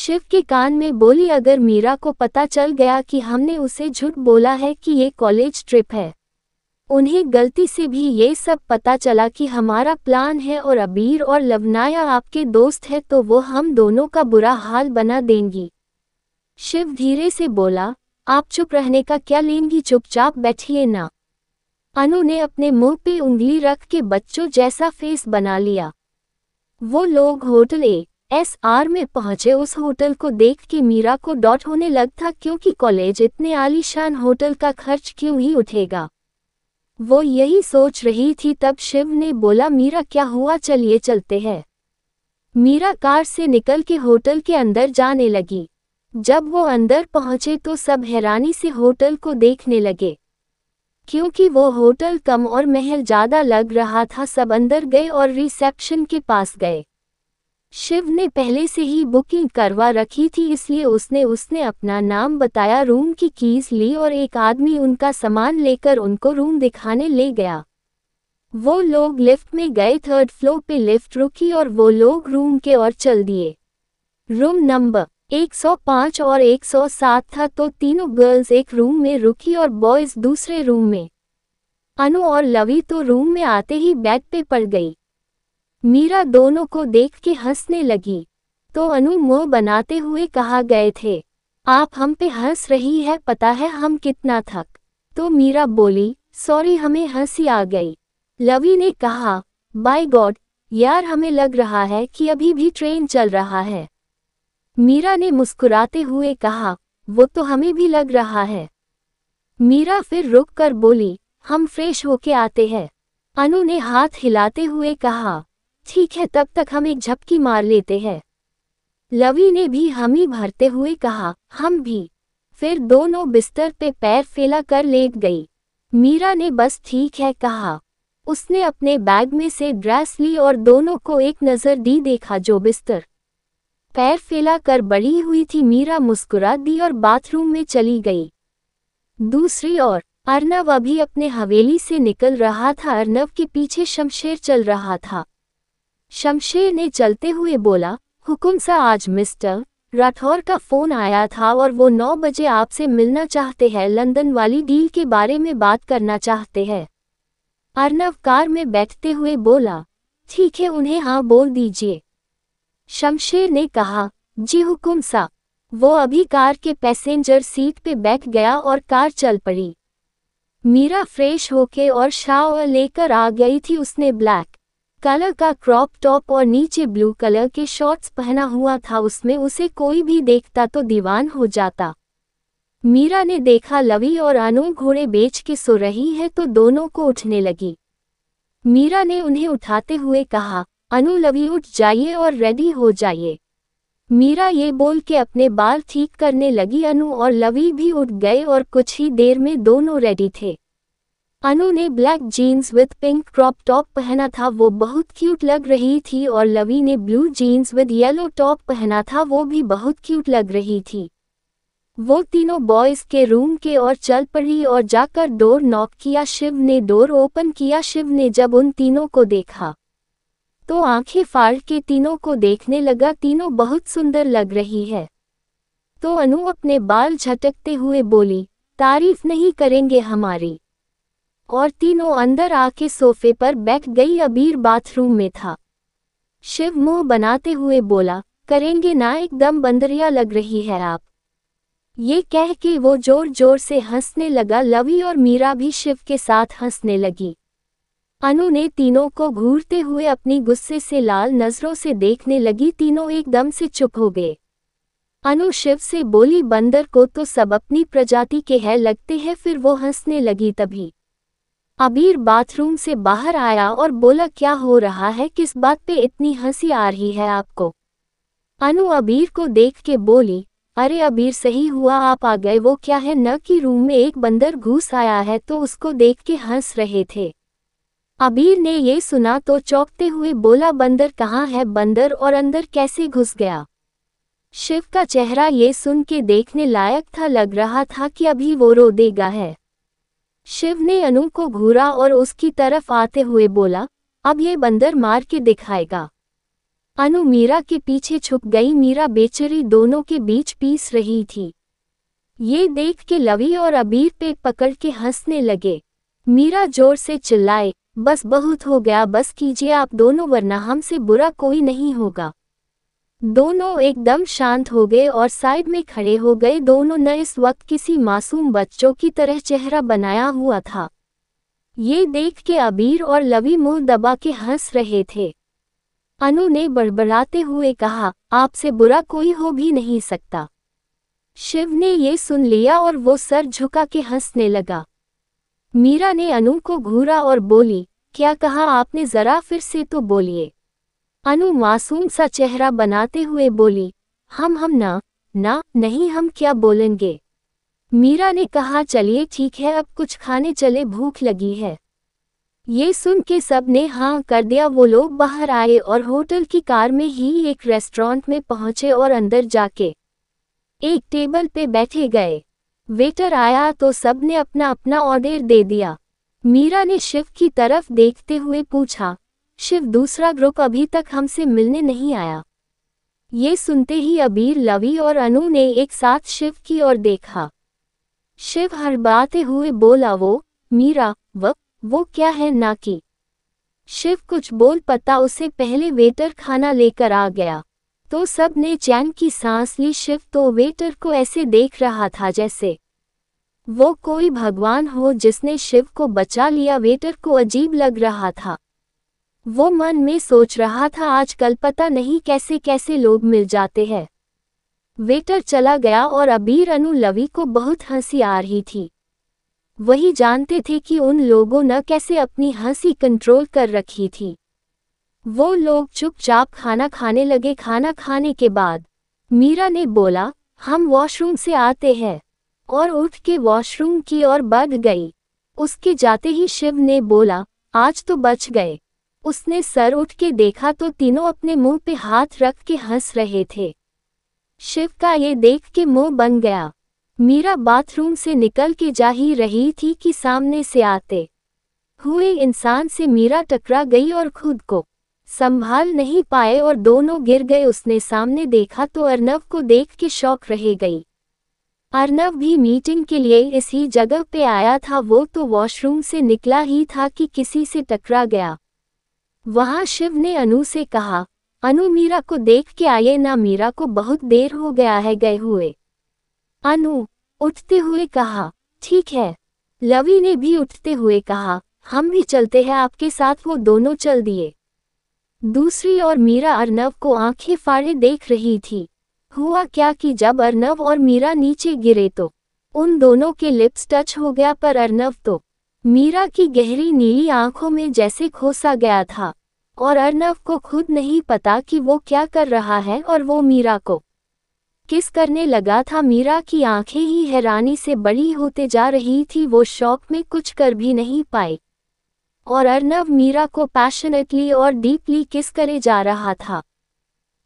शिव के कान में बोली अगर मीरा को पता चल गया कि हमने उसे झूठ बोला है कि ये कॉलेज ट्रिप है उन्हें गलती से भी ये सब पता चला कि हमारा प्लान है और अबीर और लवनाया आपके दोस्त है तो वो हम दोनों का बुरा हाल बना देंगी शिव धीरे से बोला आप चुप रहने का क्या लेंगी चुपचाप बैठिए ना अनु ने अपने मुंह पे उंगली रख के बच्चों जैसा फेस बना लिया वो लोग होटल ए एस आर में पहुंचे उस होटल को देख के मीरा को डॉट होने लग था क्योंकि कॉलेज इतने आलीशान होटल का खर्च क्यों ही उठेगा वो यही सोच रही थी तब शिव ने बोला मीरा क्या हुआ चलिए चलते हैं मीरा कार से निकल के होटल के अंदर जाने लगी जब वो अंदर पहुंचे तो सब हैरानी से होटल को देखने लगे क्योंकि वो होटल कम और महल ज़्यादा लग रहा था सब अंदर गए और रिसेप्शन के पास गए शिव ने पहले से ही बुकिंग करवा रखी थी इसलिए उसने उसने अपना नाम बताया रूम की कीज ली और एक आदमी उनका सामान लेकर उनको रूम दिखाने ले गया वो लोग लिफ्ट में गए थर्ड फ्लोर पे लिफ्ट रुकी और वो लोग रूम के और चल दिए रूम नंबर 105 और 107 था तो तीनों गर्ल्स एक रूम में रुकी और बॉयज दूसरे रूम में अनु और लवी तो रूम में आते ही बेड पे पड़ गई मीरा दोनों को देख के हंसने लगी तो अनु मुंह बनाते हुए कहा गए थे आप हम पे हंस रही है पता है हम कितना थक तो मीरा बोली सॉरी हमें हंसी आ गई लवी ने कहा बाय गॉड यार हमें लग रहा है कि अभी भी ट्रेन चल रहा है मीरा ने मुस्कुराते हुए कहा वो तो हमें भी लग रहा है मीरा फिर रुक कर बोली हम फ्रेश होके आते हैं अनु ने हाथ हिलाते हुए कहा ठीक है तब तक हम एक झपकी मार लेते हैं लवी ने भी हमी भरते हुए कहा हम भी फिर दोनों बिस्तर पे पैर फैला कर लेट गई मीरा ने बस ठीक है कहा उसने अपने बैग में से ड्रेस ली और दोनों को एक नज़र दी देखा जो बिस्तर पैर फैला कर बड़ी हुई थी मीरा मुस्कुरा दी और बाथरूम में चली गई दूसरी ओर अर्नव अभी अपने हवेली से निकल रहा था अर्नव के पीछे शमशेर चल रहा था शमशेर ने चलते हुए बोला हुकुम सा आज मिस्टर राठौर का फोन आया था और वो नौ बजे आपसे मिलना चाहते हैं लंदन वाली डील के बारे में बात करना चाहते हैं अर्नव कार में बैठते हुए बोला ठीक है उन्हें हाँ बोल दीजिए शमशेर ने कहा जी हुकुम सा वो अभी कार के पैसेंजर सीट पे बैठ गया और कार चल पड़ी मीरा फ्रेश होके और शावर लेकर आ गई थी उसने ब्लैक कलर का क्रॉप टॉप और नीचे ब्लू कलर के शॉर्ट्स पहना हुआ था उसमें उसे कोई भी देखता तो दीवान हो जाता मीरा ने देखा लवी और अनु घोड़े बेच के सो रही है तो दोनों को उठने लगी मीरा ने उन्हें उठाते हुए कहा अनुलवी उठ जाइए और रेडी हो जाइए मीरा ये बोल के अपने बाल ठीक करने लगी अनु और लवी भी उठ गए और कुछ ही देर में दोनों रेडी थे अनु ने black jeans with pink crop top पहना था वो बहुत क्यूट लग रही थी और लवी ने blue jeans with yellow top पहना था वो भी बहुत क्यूट लग रही थी वो तीनों बॉयज के रूम के और चल पड़ी और जाकर डोर नॉक किया शिव ने डोर ओपन किया शिव ने जब उन तीनों को देखा तो आंखें फाड़ के तीनों को देखने लगा तीनों बहुत सुंदर लग रही है तो अनु अपने बाल झटकते हुए बोली तारीफ नहीं करेंगे हमारी और तीनों अंदर आके सोफे पर बैठ गई अबीर बाथरूम में था शिव मुंह बनाते हुए बोला करेंगे ना एकदम बंदरिया लग रही है आप ये कह के वो जोर जोर से हंसने लगा लवी और मीरा भी शिव के साथ हंसने लगी अनु ने तीनों को घूरते हुए अपनी गुस्से से लाल नजरों से देखने लगी तीनों एकदम से चुप हो गए अनु शिव से बोली बंदर को तो सब अपनी प्रजाति के है लगते हैं फिर वो हंसने लगी तभी अबीर बाथरूम से बाहर आया और बोला क्या हो रहा है किस बात पे इतनी हंसी आ रही है आपको अनु अबीर को देख के बोली अरे अबीर सही हुआ आप आ गए वो क्या है न कि रूम में एक बंदर घुस आया है तो उसको देख के हंस रहे थे अबीर ने ये सुना तो चौंकते हुए बोला बंदर कहाँ है बंदर और अंदर कैसे घुस गया शिव का चेहरा ये सुन के देखने लायक था लग रहा था कि अभी वो रो देगा है शिव ने अनु को घूरा और उसकी तरफ आते हुए बोला अब ये बंदर मार के दिखाएगा अनु मीरा के पीछे छुप गई मीरा बेचरी दोनों के बीच पीस रही थी ये देख के लवी और अबीर पे पकड़ के हंसने लगे मीरा जोर से चिल्लाए बस बहुत हो गया बस कीजिए आप दोनों वरना हमसे बुरा कोई नहीं होगा दोनों एकदम शांत हो गए और साइड में खड़े हो गए दोनों ने इस वक्त किसी मासूम बच्चों की तरह चेहरा बनाया हुआ था ये देख के अबीर और लवी मुंह दबा के हंस रहे थे अनु ने बड़बड़ाते हुए कहा आपसे बुरा कोई हो भी नहीं सकता शिव ने ये सुन लिया और वो सर झुका के हंसने लगा मीरा ने अनु को घूरा और बोली क्या कहा आपने जरा फिर से तो बोलिए अनु मासूम सा चेहरा बनाते हुए बोली हम हम ना ना नहीं हम क्या बोलेंगे मीरा ने कहा चलिए ठीक है अब कुछ खाने चले भूख लगी है ये सुन के सब ने हाँ कर दिया वो लोग बाहर आए और होटल की कार में ही एक रेस्टोरेंट में पहुंचे और अंदर जाके एक टेबल पे बैठे गए वेटर आया तो सब ने अपना अपना ऑर्डर दे दिया मीरा ने शिव की तरफ देखते हुए पूछा शिव दूसरा ग्रुप अभी तक हमसे मिलने नहीं आया ये सुनते ही अबीर लवी और अनु ने एक साथ शिव की ओर देखा शिव हर बाते हुए बोला वो मीरा व वो क्या है ना कि शिव कुछ बोल पता उसे पहले वेटर खाना लेकर आ गया तो सब ने चैन की सांस ली शिव तो वेटर को ऐसे देख रहा था जैसे वो कोई भगवान हो जिसने शिव को बचा लिया वेटर को अजीब लग रहा था वो मन में सोच रहा था आजकल पता नहीं कैसे कैसे लोग मिल जाते हैं वेटर चला गया और अबीर अनु लवी को बहुत हंसी आ रही थी वही जानते थे कि उन लोगों ने कैसे अपनी हंसी कंट्रोल कर रखी थी वो लोग चुपचाप खाना खाने लगे खाना खाने के बाद मीरा ने बोला हम वॉशरूम से आते हैं और उठ के वॉशरूम की ओर बढ़ गई उसके जाते ही शिव ने बोला आज तो बच गए उसने सर उठ के देखा तो तीनों अपने मुंह पे हाथ रख के हंस रहे थे शिव का ये देख के मुंह बन गया मीरा बाथरूम से निकल के जा ही रही थी कि सामने से आते हुए इंसान से मीरा टकरा गई और खुद को संभाल नहीं पाए और दोनों गिर गए उसने सामने देखा तो अर्नव को देख के शौक रह गई अर्नव भी मीटिंग के लिए इसी जगह पे आया था वो तो वॉशरूम से निकला ही था कि किसी से टकरा गया वहां शिव ने अनु से कहा अनु मीरा को देख के आए ना मीरा को बहुत देर हो गया है गए हुए अनु उठते हुए कहा ठीक है लवी ने भी उठते हुए कहा हम भी चलते हैं आपके साथ वो दोनों चल दिए दूसरी ओर मीरा अर्नव को आंखें फाड़े देख रही थी हुआ क्या कि जब अर्नव और मीरा नीचे गिरे तो उन दोनों के लिप्स टच हो गया पर अर्नव तो मीरा की गहरी नीली आंखों में जैसे खोसा गया था और अर्नव को खुद नहीं पता कि वो क्या कर रहा है और वो मीरा को किस करने लगा था मीरा की आंखें ही हैरानी से बड़ी होते जा रही थी वो शौक में कुछ कर भी नहीं पाए और अर्नव मीरा को पैशनेटली और डीपली किस करे जा रहा था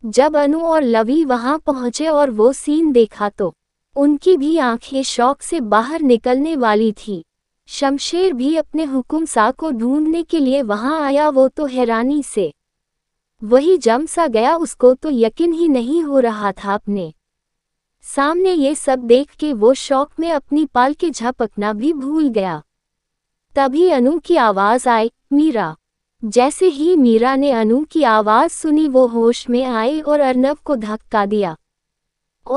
जब अनु और लवी वहां पहुंचे और वो सीन देखा तो उनकी भी आंखें शौक से बाहर निकलने वाली थी शमशेर भी अपने हुकुम सा को ढूंढने के लिए वहां आया वो तो हैरानी से वही जम सा गया उसको तो यकीन ही नहीं हो रहा था अपने सामने ये सब देख के वो शौक में अपनी पाल के झपकना भी भूल गया तभी अनु की आवाज आई मीरा जैसे ही मीरा ने अनु की आवाज़ सुनी वो होश में आई और अर्नव को धक्का दिया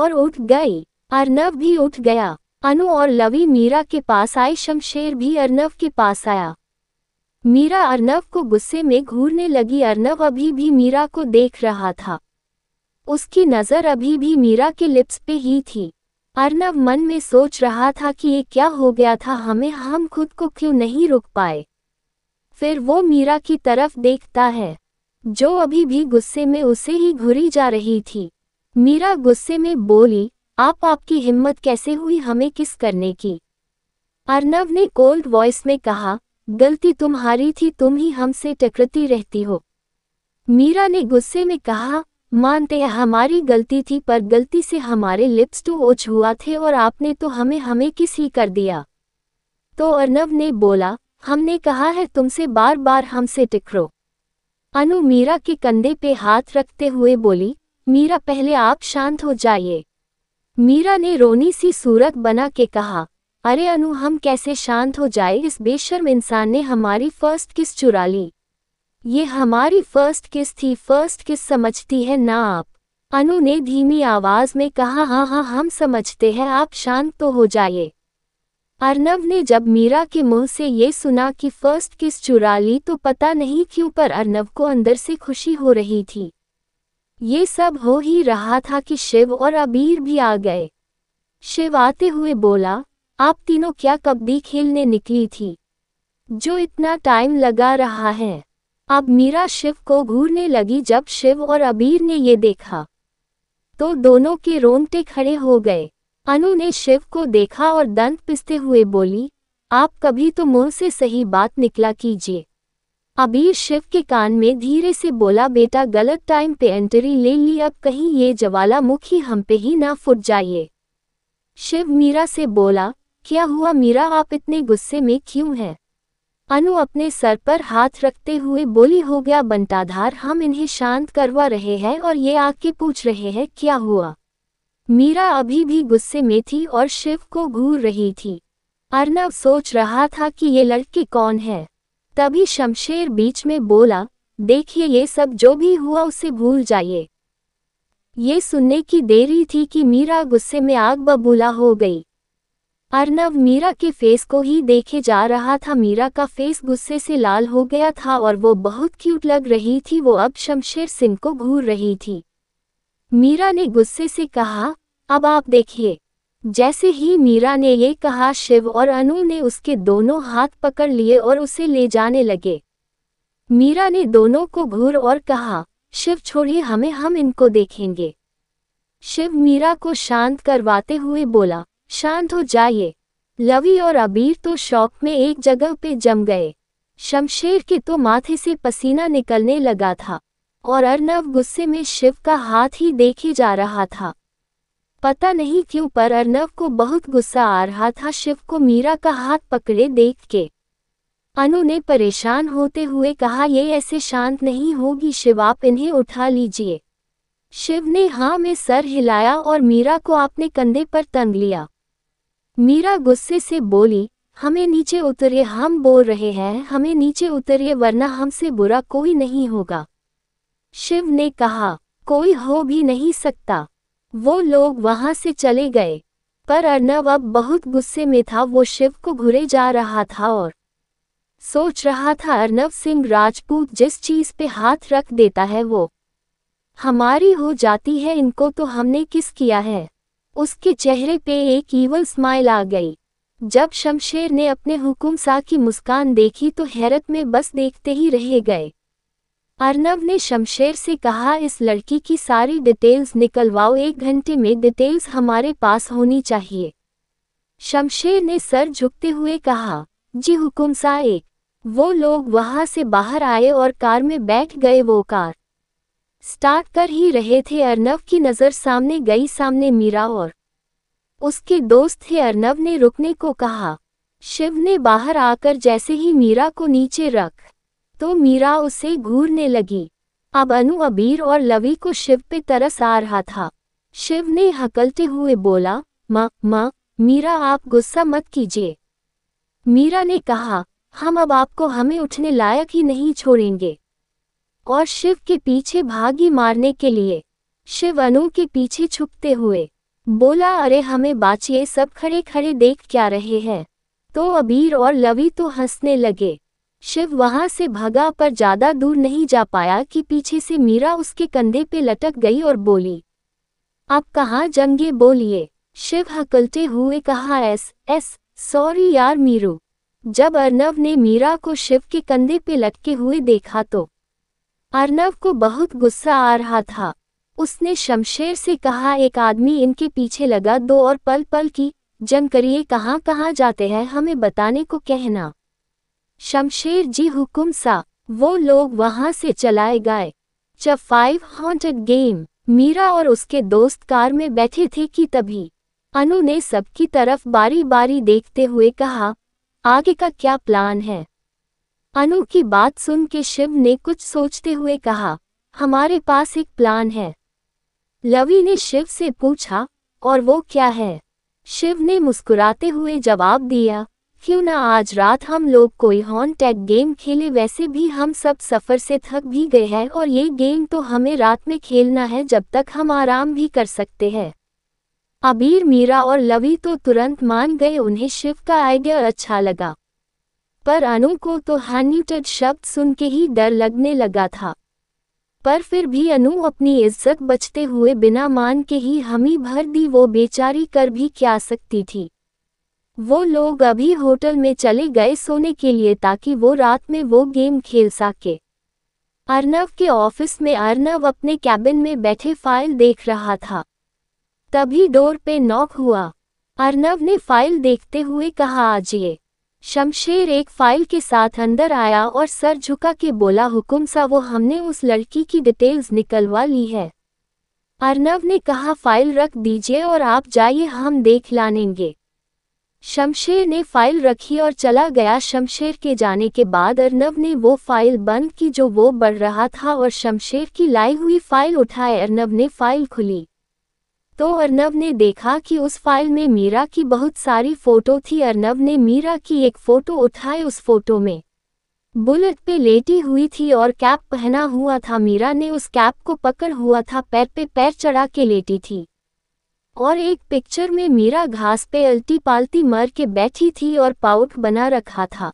और उठ गई अर्नव भी उठ गया अनु और लवी मीरा के पास आए शमशेर भी अर्नव के पास आया मीरा अर्नव को गुस्से में घूरने लगी अर्नव अभी भी मीरा को देख रहा था उसकी नज़र अभी भी मीरा के लिप्स पे ही थी अर्नव मन में सोच रहा था कि ये क्या हो गया था हमें हम खुद को क्यों नहीं रुक पाए फिर वो मीरा की तरफ देखता है जो अभी भी गुस्से में उसे ही घुरी जा रही थी मीरा गुस्से में बोली आप आपकी हिम्मत कैसे हुई हमें किस करने की अर्नव ने कोल्ड वॉइस में कहा गलती तुम्हारी थी तुम ही हमसे टकरती रहती हो मीरा ने गुस्से में कहा मानते हैं हमारी गलती थी पर गलती से हमारे लिप्स टू तो ओछ हुआ थे और आपने तो हमें हमें किस ही कर दिया तो अर्नव ने बोला हमने कहा है तुमसे बार बार हमसे टिकरो अनु मीरा के कंधे पे हाथ रखते हुए बोली मीरा पहले आप शांत हो जाइए मीरा ने रोनी सी सूरत बना के कहा अरे अनु हम कैसे शांत हो जाए इस बेशर्म इंसान ने हमारी फर्स्ट किस चुरा ली ये हमारी फर्स्ट किस थी फर्स्ट किस समझती है ना आप अनु ने धीमी आवाज में कहा हाँ हाँ हम समझते हैं आप शांत तो हो जाइए अर्नब ने जब मीरा के मुंह से ये सुना कि फर्स्ट किस चुरा ली तो पता नहीं क्यों पर अर्नब को अंदर से खुशी हो रही थी ये सब हो ही रहा था कि शिव और अबीर भी आ गए शिव आते हुए बोला आप तीनों क्या कबड्डी खेलने निकली थी जो इतना टाइम लगा रहा है अब मीरा शिव को घूरने लगी जब शिव और अबीर ने ये देखा तो दोनों के रोंगटे खड़े हो गए अनु ने शिव को देखा और दंत पिसते हुए बोली आप कभी तो मुंह से सही बात निकला कीजिए अबीर शिव के कान में धीरे से बोला बेटा गलत टाइम पे एंट्री ले ली अब कहीं ये जवाला मुखी हम पे ही ना फुट जाइए शिव मीरा से बोला क्या हुआ मीरा आप इतने गुस्से में क्यों हैं अनु अपने सर पर हाथ रखते हुए बोली हो गया बंटाधार हम इन्हें शांत करवा रहे हैं और ये आके पूछ रहे हैं क्या हुआ मीरा अभी भी गुस्से में थी और शिव को घूर रही थी अर्नब सोच रहा था कि ये लड़के कौन है तभी शमशेर बीच में बोला देखिए ये सब जो भी हुआ उसे भूल जाइए ये सुनने की देरी थी कि मीरा गुस्से में आग बबूला हो गई अर्नव मीरा के फेस को ही देखे जा रहा था मीरा का फेस गुस्से से लाल हो गया था और वो बहुत क्यूट लग रही थी वो अब शमशेर सिंह को घूर रही थी मीरा ने गुस्से से कहा अब आप देखिए जैसे ही मीरा ने ये कहा शिव और अनु ने उसके दोनों हाथ पकड़ लिए और उसे ले जाने लगे मीरा ने दोनों को घूर और कहा शिव छोड़िए हमें हम इनको देखेंगे शिव मीरा को शांत करवाते हुए बोला शांत हो जाइए लवी और अबीर तो शौक में एक जगह पे जम गए शमशेर के तो माथे से पसीना निकलने लगा था और अर्नव गुस्से में शिव का हाथ ही देखे जा रहा था पता नहीं क्यों पर अर्नव को बहुत गुस्सा आ रहा था शिव को मीरा का हाथ पकड़े देख के अनु ने परेशान होते हुए कहा ये ऐसे शांत नहीं होगी शिव आप इन्हें उठा लीजिए शिव ने हाँ में सर हिलाया और मीरा को अपने कंधे पर तंग लिया मीरा गुस्से से बोली हमें नीचे उतरिए हम बोल रहे हैं हमें नीचे उतरिए वरना हमसे बुरा कोई नहीं होगा शिव ने कहा कोई हो भी नहीं सकता वो लोग वहां से चले गए पर अर्नब अब बहुत गुस्से में था वो शिव को घुरे जा रहा था और सोच रहा था अर्नब सिंह राजपूत जिस चीज पे हाथ रख देता है वो हमारी हो जाती है इनको तो हमने किस किया है उसके चेहरे पे एक ईवल स्माइल आ गई जब शमशेर ने अपने हुकुम सा की मुस्कान देखी तो हैरत में बस देखते ही रह गए अर्नव ने शमशेर से कहा इस लड़की की सारी डिटेल्स निकलवाओ एक घंटे में डिटेल्स हमारे पास होनी चाहिए शमशेर ने सर झुकते हुए कहा जी हुकुम सा एक वो लोग वहां से बाहर आए और कार में बैठ गए वो कार स्टार्ट कर ही रहे थे अर्नव की नज़र सामने गई सामने मीरा और उसके दोस्त थे अर्नव ने रुकने को कहा शिव ने बाहर आकर जैसे ही मीरा को नीचे रख तो मीरा उसे घूरने लगी अब अनु अबीर और लवी को शिव पे तरस आ रहा था शिव ने हकलते हुए बोला माँ माँ मीरा आप गुस्सा मत कीजिए मीरा ने कहा हम अब आपको हमें उठने लायक ही नहीं छोड़ेंगे और शिव के पीछे भागी मारने के लिए शिव अनु के पीछे छुपते हुए बोला अरे हमें बाचिए सब खड़े खड़े देख क्या रहे हैं तो अबीर और लवी तो हंसने लगे शिव वहां से भागा पर ज्यादा दूर नहीं जा पाया कि पीछे से मीरा उसके कंधे पे लटक गई और बोली आप कहाँ जंगे बोलिए शिव हकलते हुए कहा एस एस सॉरी यार मीरू जब अर्नव ने मीरा को शिव के कंधे पे लटके हुए देखा तो अर्नव को बहुत गुस्सा आ रहा था उसने शमशेर से कहा एक आदमी इनके पीछे लगा दो और पल पल की जंग करिए कहाँ कहाँ जाते हैं हमें बताने को कहना शमशेर जी हुकुम सा वो लोग वहां से चलाए गए च फाइव हॉन्टेड गेम मीरा और उसके दोस्त कार में बैठे थे कि तभी अनु ने सबकी तरफ बारी बारी देखते हुए कहा आगे का क्या प्लान है अनु की बात सुन के शिव ने कुछ सोचते हुए कहा हमारे पास एक प्लान है लवी ने शिव से पूछा और वो क्या है शिव ने मुस्कुराते हुए जवाब दिया क्यों ना आज रात हम लोग कोई हॉन टैग गेम खेले वैसे भी हम सब सफ़र से थक भी गए हैं और ये गेम तो हमें रात में खेलना है जब तक हम आराम भी कर सकते हैं अबीर मीरा और लवी तो तुरंत मान गए उन्हें शिव का आइडिया अच्छा लगा पर अनु को तो हान्यूटेड शब्द सुन के ही डर लगने लगा था पर फिर भी अनु अपनी इज्जत बचते हुए बिना मान के ही हमी भर दी वो बेचारी कर भी क्या सकती थी वो लोग अभी होटल में चले गए सोने के लिए ताकि वो रात में वो गेम खेल सके अर्नव के ऑफिस में अर्नव अपने कैबिन में बैठे फाइल देख रहा था तभी डोर पे नॉक हुआ अर्नव ने फाइल देखते हुए कहा आजिए शमशेर एक फाइल के साथ अंदर आया और सर झुका के बोला हुकुम सा वो हमने उस लड़की की डिटेल्स निकलवा ली है अर्नव ने कहा फाइल रख दीजिए और आप जाइए हम देख लानेंगे शमशेर ने फाइल रखी और चला गया शमशेर के जाने के बाद अर्नब ने वो फाइल बंद की जो वो बढ़ रहा था और शमशेर की लाई हुई फाइल उठाए अर्नब ने फाइल खुली तो अर्नब ने देखा कि उस फाइल में मीरा की बहुत सारी फोटो थी अर्नब ने मीरा की एक फोटो उठाए उस फोटो में बुलेट पे लेटी हुई थी और कैप पहना हुआ था मीरा ने उस कैप को पकड़ हुआ था पैर पे पैर चढ़ा के लेटी थी और एक पिक्चर में मीरा घास पे अल्टी पालती मर के बैठी थी और पाउट बना रखा था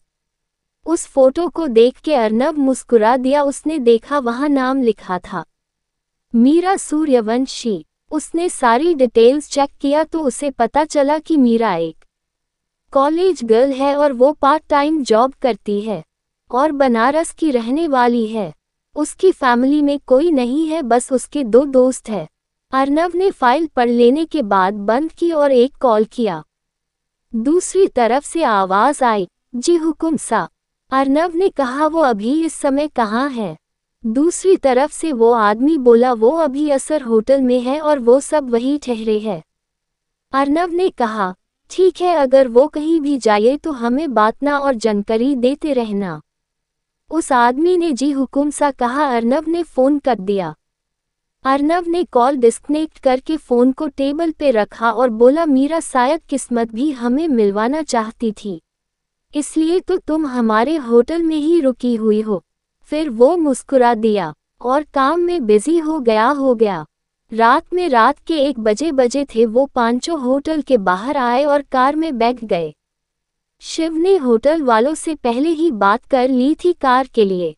उस फोटो को देख के अर्नब मुस्कुरा दिया उसने देखा वहां नाम लिखा था मीरा सूर्यवंशी उसने सारी डिटेल्स चेक किया तो उसे पता चला कि मीरा एक कॉलेज गर्ल है और वो पार्ट टाइम जॉब करती है और बनारस की रहने वाली है उसकी फैमिली में कोई नहीं है बस उसके दो दोस्त हैं अर्नव ने फाइल पढ़ लेने के बाद बंद की और एक कॉल किया दूसरी तरफ से आवाज आई जी हुकुम सा अर्नव ने कहा वो अभी इस समय कहाँ है दूसरी तरफ से वो आदमी बोला वो अभी असर होटल में है और वो सब वही ठहरे हैं अर्नव ने कहा ठीक है अगर वो कहीं भी जाए तो हमें बातना और जानकारी देते रहना उस आदमी ने जी हुकुम सा कहा अर्नव ने फोन कर दिया अर्नव ने कॉल डिस्कनेक्ट करके फ़ोन को टेबल पे रखा और बोला मीरा शायद किस्मत भी हमें मिलवाना चाहती थी इसलिए तो तुम हमारे होटल में ही रुकी हुई हो फिर वो मुस्कुरा दिया और काम में बिजी हो गया हो गया रात में रात के एक बजे बजे थे वो पांचों होटल के बाहर आए और कार में बैठ गए शिव ने होटल वालों से पहले ही बात कर ली थी कार के लिए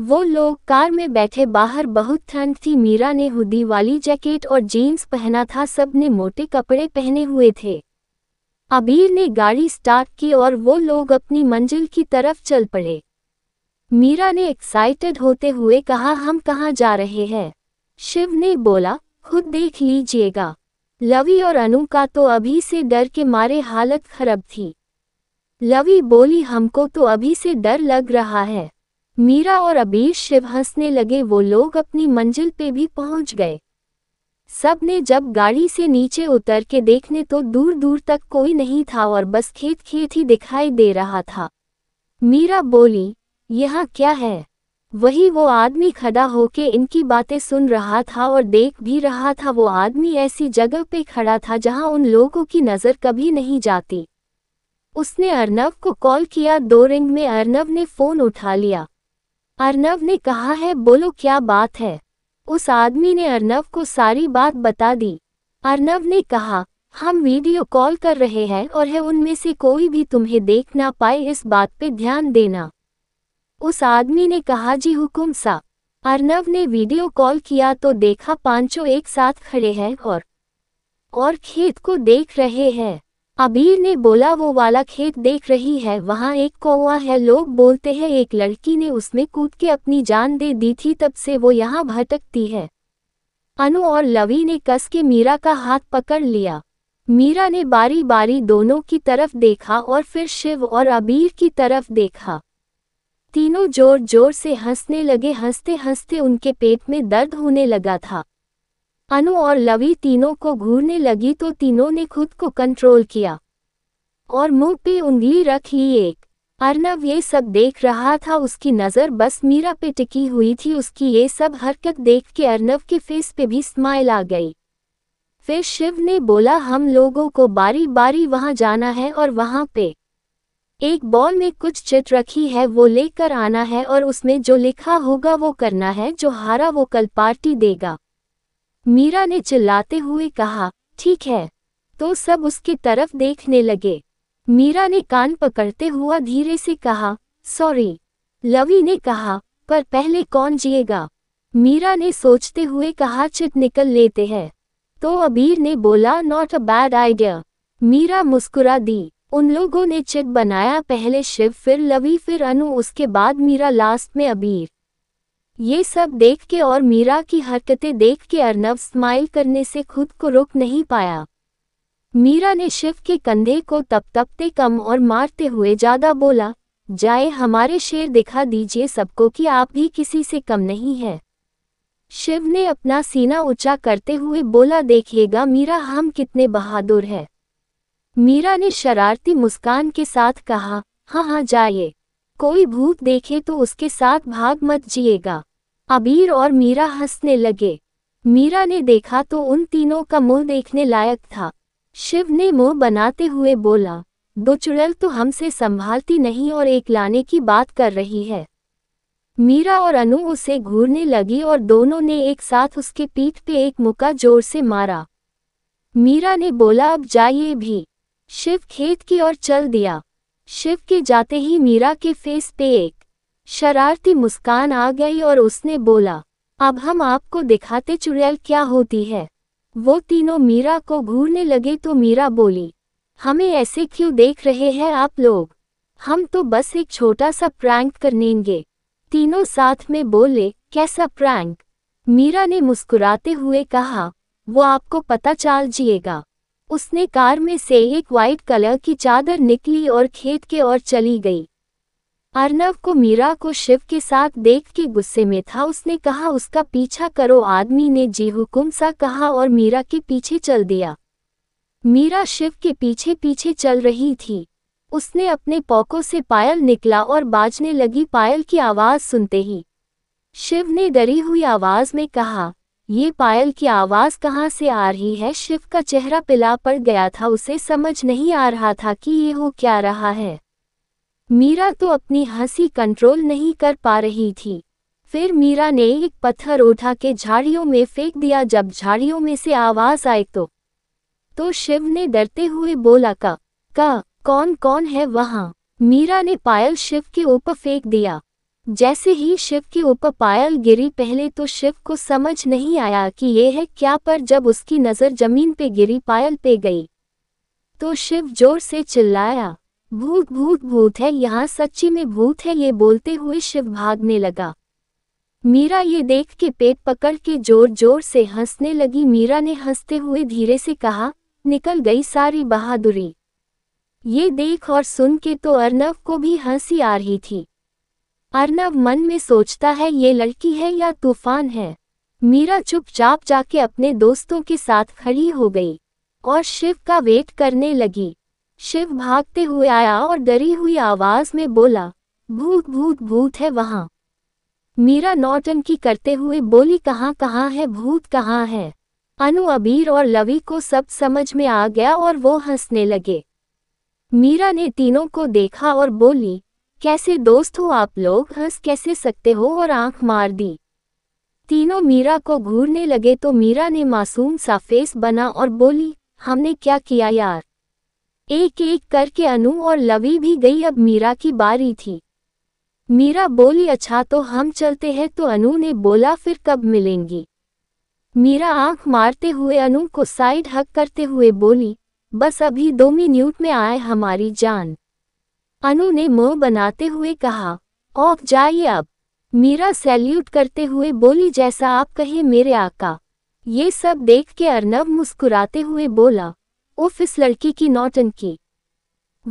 वो लोग कार में बैठे बाहर बहुत ठंड थी मीरा ने हुदी वाली जैकेट और जीन्स पहना था सब ने मोटे कपड़े पहने हुए थे अबीर ने गाड़ी स्टार्ट की और वो लोग अपनी मंजिल की तरफ चल पड़े मीरा ने एक्साइटेड होते हुए कहा हम कहाँ जा रहे हैं शिव ने बोला खुद देख लीजिएगा लवि और अनु का तो अभी से डर के मारे हालत खराब थी लवी बोली हमको तो अभी से डर लग रहा है मीरा और अबीर शिव हंसने लगे वो लोग अपनी मंजिल पे भी पहुंच गए सब ने जब गाड़ी से नीचे उतर के देखने तो दूर दूर तक कोई नहीं था और बस खेत खेत ही दिखाई दे रहा था मीरा बोली यहाँ क्या है वही वो आदमी खड़ा होके इनकी बातें सुन रहा था और देख भी रहा था वो आदमी ऐसी जगह पे खड़ा था जहाँ उन लोगों की नज़र कभी नहीं जाती उसने अर्नव को कॉल किया दो रिंग में अर्नव ने फ़ोन उठा लिया अर्नव ने कहा है बोलो क्या बात है उस आदमी ने अर्नव को सारी बात बता दी अर्नव ने कहा हम वीडियो कॉल कर रहे हैं और है उनमें से कोई भी तुम्हें देख ना पाए इस बात पे ध्यान देना उस आदमी ने कहा जी हुकुम सा अर्नव ने वीडियो कॉल किया तो देखा पांचों एक साथ खड़े हैं और और खेत को देख रहे हैं अबीर ने बोला वो वाला खेत देख रही है वहाँ एक कौआ है लोग बोलते हैं एक लड़की ने उसमें कूद के अपनी जान दे दी थी तब से वो यहाँ भटकती है अनु और लवी ने कस के मीरा का हाथ पकड़ लिया मीरा ने बारी बारी दोनों की तरफ देखा और फिर शिव और अबीर की तरफ देखा तीनों जोर जोर से हंसने लगे हंसते हंसते उनके पेट में दर्द होने लगा था अनु और लवी तीनों को घूरने लगी तो तीनों ने खुद को कंट्रोल किया और मुंह पे उंगली रख ली एक अर्नव ये सब देख रहा था उसकी नज़र बस मीरा पे टिकी हुई थी उसकी ये सब हरकत देख के अर्नव के फेस पे भी स्माइल आ गई फिर शिव ने बोला हम लोगों को बारी बारी वहाँ जाना है और वहाँ पे एक बॉल में कुछ चिट रखी है वो लेकर आना है और उसमें जो लिखा होगा वो करना है जो हारा वो कल पार्टी देगा मीरा ने चिल्लाते हुए कहा ठीक है तो सब उसकी तरफ देखने लगे मीरा ने कान पकड़ते हुआ धीरे से कहा सॉरी लवी ने कहा पर पहले कौन जिएगा मीरा ने सोचते हुए कहा चिट निकल लेते हैं तो अबीर ने बोला not a bad idea Meera मुस्कुरा दी उन लोगों ने चिट बनाया पहले शिव फिर लवी फिर अनु उसके बाद मीरा लास्ट में अबीर ये सब देख के और मीरा की हरकतें देख के अर्नव स्माइल करने से खुद को रोक नहीं पाया मीरा ने शिव के कंधे को तपतपते कम और मारते हुए ज्यादा बोला जाए हमारे शेर दिखा दीजिए सबको कि आप भी किसी से कम नहीं है शिव ने अपना सीना ऊंचा करते हुए बोला देखिएगा मीरा हम कितने बहादुर हैं मीरा ने शरारती मुस्कान के साथ कहा हाँ हाँ जाइए कोई भूत देखे तो उसके साथ भाग मत जिएगा अबीर और मीरा हंसने लगे मीरा ने देखा तो उन तीनों का मुंह देखने लायक था शिव ने मुंह बनाते हुए बोला दो चुड़ैल तो हमसे संभालती नहीं और एक लाने की बात कर रही है मीरा और अनु उसे घूरने लगी और दोनों ने एक साथ उसके पीठ पे एक मुक्का जोर से मारा मीरा ने बोला अब जाइए भी शिव खेत की ओर चल दिया शिव के जाते ही मीरा के फेस पे एक शरारती मुस्कान आ गई और उसने बोला अब हम आपको दिखाते चुड़ैल क्या होती है वो तीनों मीरा को घूरने लगे तो मीरा बोली हमें ऐसे क्यों देख रहे हैं आप लोग हम तो बस एक छोटा सा प्रैंक करनेंगे तीनों साथ में बोले कैसा प्रैंक मीरा ने मुस्कुराते हुए कहा वो आपको पता चाल जिएगा उसने कार में से एक वाइट कलर की चादर निकली और खेत के ओर चली गई अर्नव को मीरा को शिव के साथ देख के गुस्से में था उसने कहा उसका पीछा करो आदमी ने जी हुकुम सा कहा और मीरा के पीछे चल दिया मीरा शिव के पीछे पीछे चल रही थी उसने अपने पौकों से पायल निकला और बाजने लगी पायल की आवाज़ सुनते ही शिव ने डरी हुई आवाज़ में कहा ये पायल की आवाज़ कहाँ से आ रही है शिव का चेहरा पिला पड़ गया था उसे समझ नहीं आ रहा था कि ये हो क्या रहा है मीरा तो अपनी हंसी कंट्रोल नहीं कर पा रही थी फिर मीरा ने एक पत्थर उठा के झाड़ियों में फेंक दिया जब झाड़ियों में से आवाज़ आई तो तो शिव ने डरते हुए बोला का का कौन कौन है वहाँ मीरा ने पायल शिव के ऊपर फेंक दिया जैसे ही शिव के ऊपर पायल गिरी पहले तो शिव को समझ नहीं आया कि ये है क्या पर जब उसकी नज़र जमीन पे गिरी पायल पे गई तो शिव जोर से चिल्लाया भूत भूत भूत है यहाँ सच्ची में भूत है ये बोलते हुए शिव भागने लगा मीरा ये देख के पेट पकड़ के जोर जोर से हंसने लगी मीरा ने हंसते हुए धीरे से कहा निकल गई सारी बहादुरी ये देख और सुन के तो अर्नव को भी हंसी आ रही थी अर्नव मन में सोचता है ये लड़की है या तूफान है मीरा चुपचाप जाके अपने दोस्तों के साथ खड़ी हो गई और शिव का वेट करने लगी शिव भागते हुए आया और डरी हुई आवाज में बोला भूत भूत भूत है वहाँ मीरा नौटन की करते हुए बोली कहाँ कहाँ है भूत कहाँ है अनु अबीर और लवी को सब समझ में आ गया और वो हंसने लगे मीरा ने तीनों को देखा और बोली कैसे दोस्त हो आप लोग हंस कैसे सकते हो और आंख मार दी तीनों मीरा को घूरने लगे तो मीरा ने मासूम सा फेस बना और बोली हमने क्या किया यार एक एक करके अनु और लवी भी गई अब मीरा की बारी थी मीरा बोली अच्छा तो हम चलते हैं तो अनु ने बोला फिर कब मिलेंगी मीरा आंख मारते हुए अनु को साइड हक करते हुए बोली बस अभी दो मिनट में आए हमारी जान अनु ने मुंह बनाते हुए कहा ऑफ जाइए अब मीरा सैल्यूट करते हुए बोली जैसा आप कहे मेरे आका ये सब देख के अर्नव मुस्कुराते हुए बोला उफ इस लड़की की नौटन की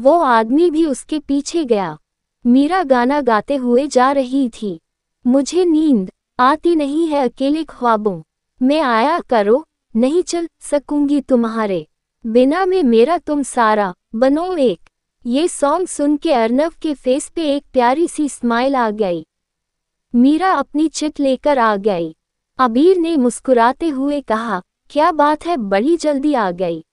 वो आदमी भी उसके पीछे गया मीरा गाना गाते हुए जा रही थी मुझे नींद आती नहीं है अकेले ख्वाबों में आया करो नहीं चल सकूंगी तुम्हारे बिना में मेरा तुम सारा बनो एक ये सॉन्ग सुन के अर्नव के फेस पे एक प्यारी सी स्माइल आ गई मीरा अपनी चिट लेकर आ गई अबीर ने मुस्कुराते हुए कहा क्या बात है बड़ी जल्दी आ गई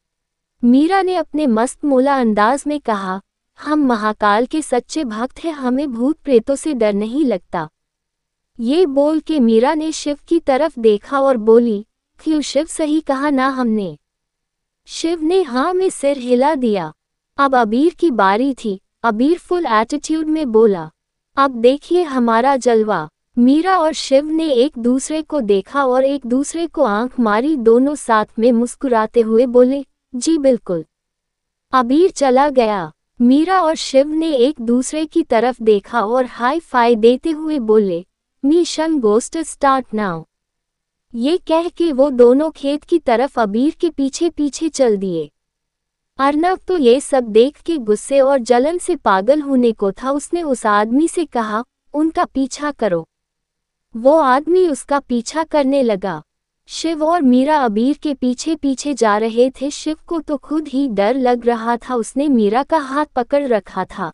मीरा ने अपने मस्त मोला अंदाज में कहा हम महाकाल के सच्चे भक्त हैं हमें भूत प्रेतों से डर नहीं लगता ये बोल के मीरा ने शिव की तरफ देखा और बोली क्यों शिव सही कहा ना हमने शिव ने हाँ में सिर हिला दिया अब अबीर की बारी थी अबीर फुल एटीट्यूड में बोला अब देखिए हमारा जलवा मीरा और शिव ने एक दूसरे को देखा और एक दूसरे को आंख मारी दोनों साथ में मुस्कुराते हुए बोले जी बिल्कुल अबीर चला गया मीरा और शिव ने एक दूसरे की तरफ देखा और हाई फाई देते हुए बोले मिशन गोस्ट स्टार्ट नाउ ये कह के वो दोनों खेत की तरफ अबीर के पीछे पीछे चल दिए अर्नब तो ये सब देख के गुस्से और जलन से पागल होने को था उसने उस आदमी से कहा उनका पीछा करो वो आदमी उसका पीछा करने लगा शिव और मीरा अबीर के पीछे पीछे जा रहे थे शिव को तो खुद ही डर लग रहा था उसने मीरा का हाथ पकड़ रखा था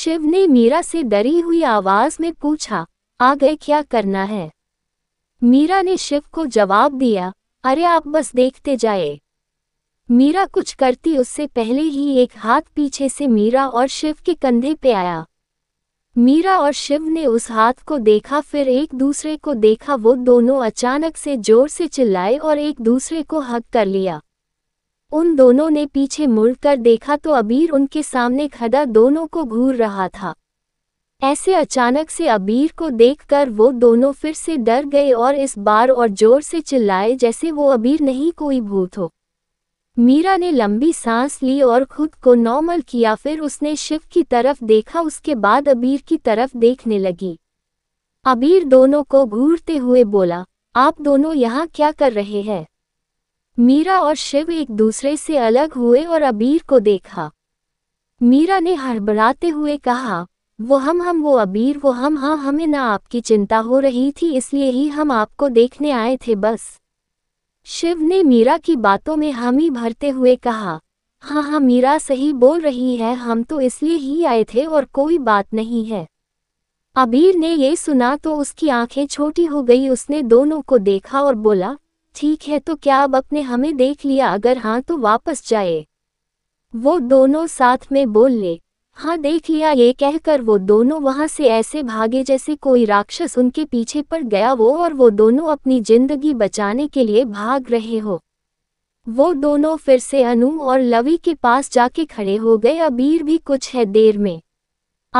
शिव ने मीरा से डरी हुई आवाज में पूछा आ गए क्या करना है मीरा ने शिव को जवाब दिया अरे आप बस देखते जाए मीरा कुछ करती उससे पहले ही एक हाथ पीछे से मीरा और शिव के कंधे पे आया मीरा और शिव ने उस हाथ को देखा फिर एक दूसरे को देखा वो दोनों अचानक से जोर से चिल्लाए और एक दूसरे को हक कर लिया उन दोनों ने पीछे मुड़कर देखा तो अबीर उनके सामने खड़ा दोनों को घूर रहा था ऐसे अचानक से अबीर को देखकर वो दोनों फिर से डर गए और इस बार और जोर से चिल्लाए जैसे वो अबीर नहीं कोई भूत हो मीरा ने लंबी सांस ली और खुद को नॉर्मल किया फिर उसने शिव की तरफ देखा उसके बाद अबीर की तरफ देखने लगी अबीर दोनों को घूरते हुए बोला आप दोनों यहाँ क्या कर रहे हैं मीरा और शिव एक दूसरे से अलग हुए और अबीर को देखा मीरा ने हड़बड़ाते हुए कहा वो हम हम वो अबीर वो हम हाँ हमें ना आपकी चिंता हो रही थी इसलिए ही हम आपको देखने आए थे बस शिव ने मीरा की बातों में हामी भरते हुए कहा हाँ हाँ मीरा सही बोल रही है हम तो इसलिए ही आए थे और कोई बात नहीं है अबीर ने ये सुना तो उसकी आंखें छोटी हो गई उसने दोनों को देखा और बोला ठीक है तो क्या अब अपने हमें देख लिया अगर हाँ तो वापस जाए वो दोनों साथ में बोल ले हाँ देख लिया ये कहकर वो दोनों वहाँ से ऐसे भागे जैसे कोई राक्षस उनके पीछे पड़ गया वो और वो दोनों अपनी जिंदगी बचाने के लिए भाग रहे हो वो दोनों फिर से अनु और लवी के पास जाके खड़े हो गए अबीर भी कुछ है देर में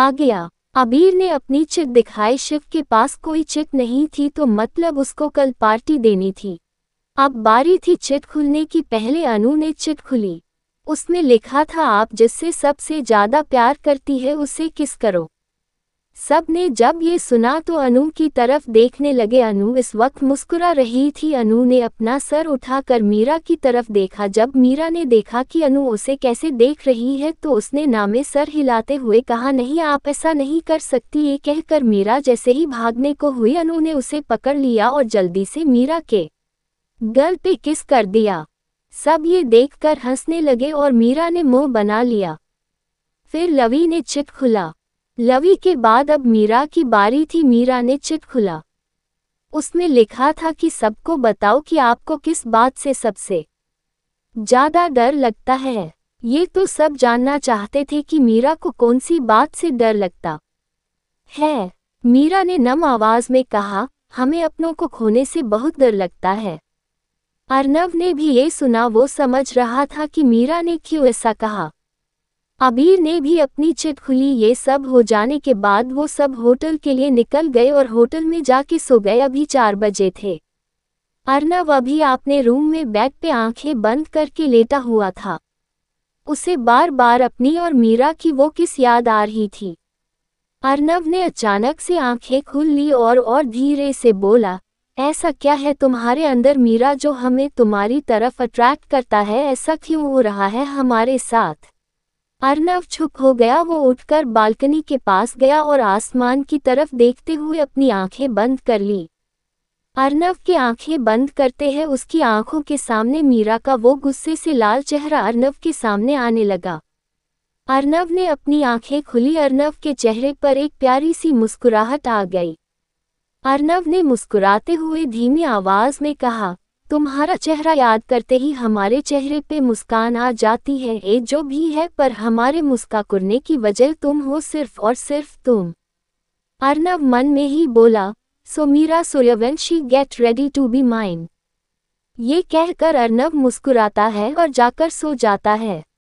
आ गया अबीर ने अपनी चिट दिखाई शिव के पास कोई चिट नहीं थी तो मतलब उसको कल पार्टी देनी थी अब बारी थी चिट खुलने की पहले अनु ने चिट खुली उसने लिखा था आप जिससे सबसे ज्यादा प्यार करती है उसे किस करो सब ने जब ये सुना तो अनु की तरफ देखने लगे अनु इस वक्त मुस्कुरा रही थी अनु ने अपना सर उठाकर मीरा की तरफ देखा जब मीरा ने देखा कि अनु उसे कैसे देख रही है तो उसने नामे सर हिलाते हुए कहा नहीं आप ऐसा नहीं कर सकती ये कहकर मीरा जैसे ही भागने को हुई अनु ने उसे पकड़ लिया और जल्दी से मीरा के गल पे किस कर दिया सब ये देखकर हंसने लगे और मीरा ने मुंह बना लिया फिर लवी ने चिट खुला लवी के बाद अब मीरा की बारी थी मीरा ने चिट खुला उसमें लिखा था कि सबको बताओ कि आपको किस बात से सबसे ज्यादा डर लगता है ये तो सब जानना चाहते थे कि मीरा को कौन सी बात से डर लगता है मीरा ने नम आवाज में कहा हमें अपनों को खोने से बहुत डर लगता है अर्नव ने भी ये सुना वो समझ रहा था कि मीरा ने क्यों ऐसा कहा अबीर ने भी अपनी चिट खुली ये सब हो जाने के बाद वो सब होटल के लिए निकल गए और होटल में जाके सो गए अभी चार बजे थे अर्नव अभी आपने रूम में बेड पे आंखें बंद करके लेटा हुआ था उसे बार बार अपनी और मीरा की वो किस याद आ रही थी अर्नव ने अचानक से आंखें खुल ली और और धीरे से बोला ऐसा क्या है तुम्हारे अंदर मीरा जो हमें तुम्हारी तरफ अट्रैक्ट करता है ऐसा क्यों हो रहा है हमारे साथ अर्नव छुप हो गया वो उठकर बालकनी के पास गया और आसमान की तरफ देखते हुए अपनी आंखें बंद कर ली अर्नव की आंखें बंद करते हैं उसकी आंखों के सामने मीरा का वो गुस्से से लाल चेहरा अर्नव के सामने आने लगा अर्नव ने अपनी आंखें खुली अर्नव के चेहरे पर एक प्यारी सी मुस्कुराहट आ गई अर्नव ने मुस्कुराते हुए धीमी आवाज में कहा तुम्हारा चेहरा याद करते ही हमारे चेहरे पे मुस्कान आ जाती है ए जो भी है पर हमारे मुस्काकुरने की वजह तुम हो सिर्फ और सिर्फ तुम अर्नव मन में ही बोला so Meera Suryavanshi get ready to be mine ये कहकर अर्नव मुस्कुराता है और जाकर सो जाता है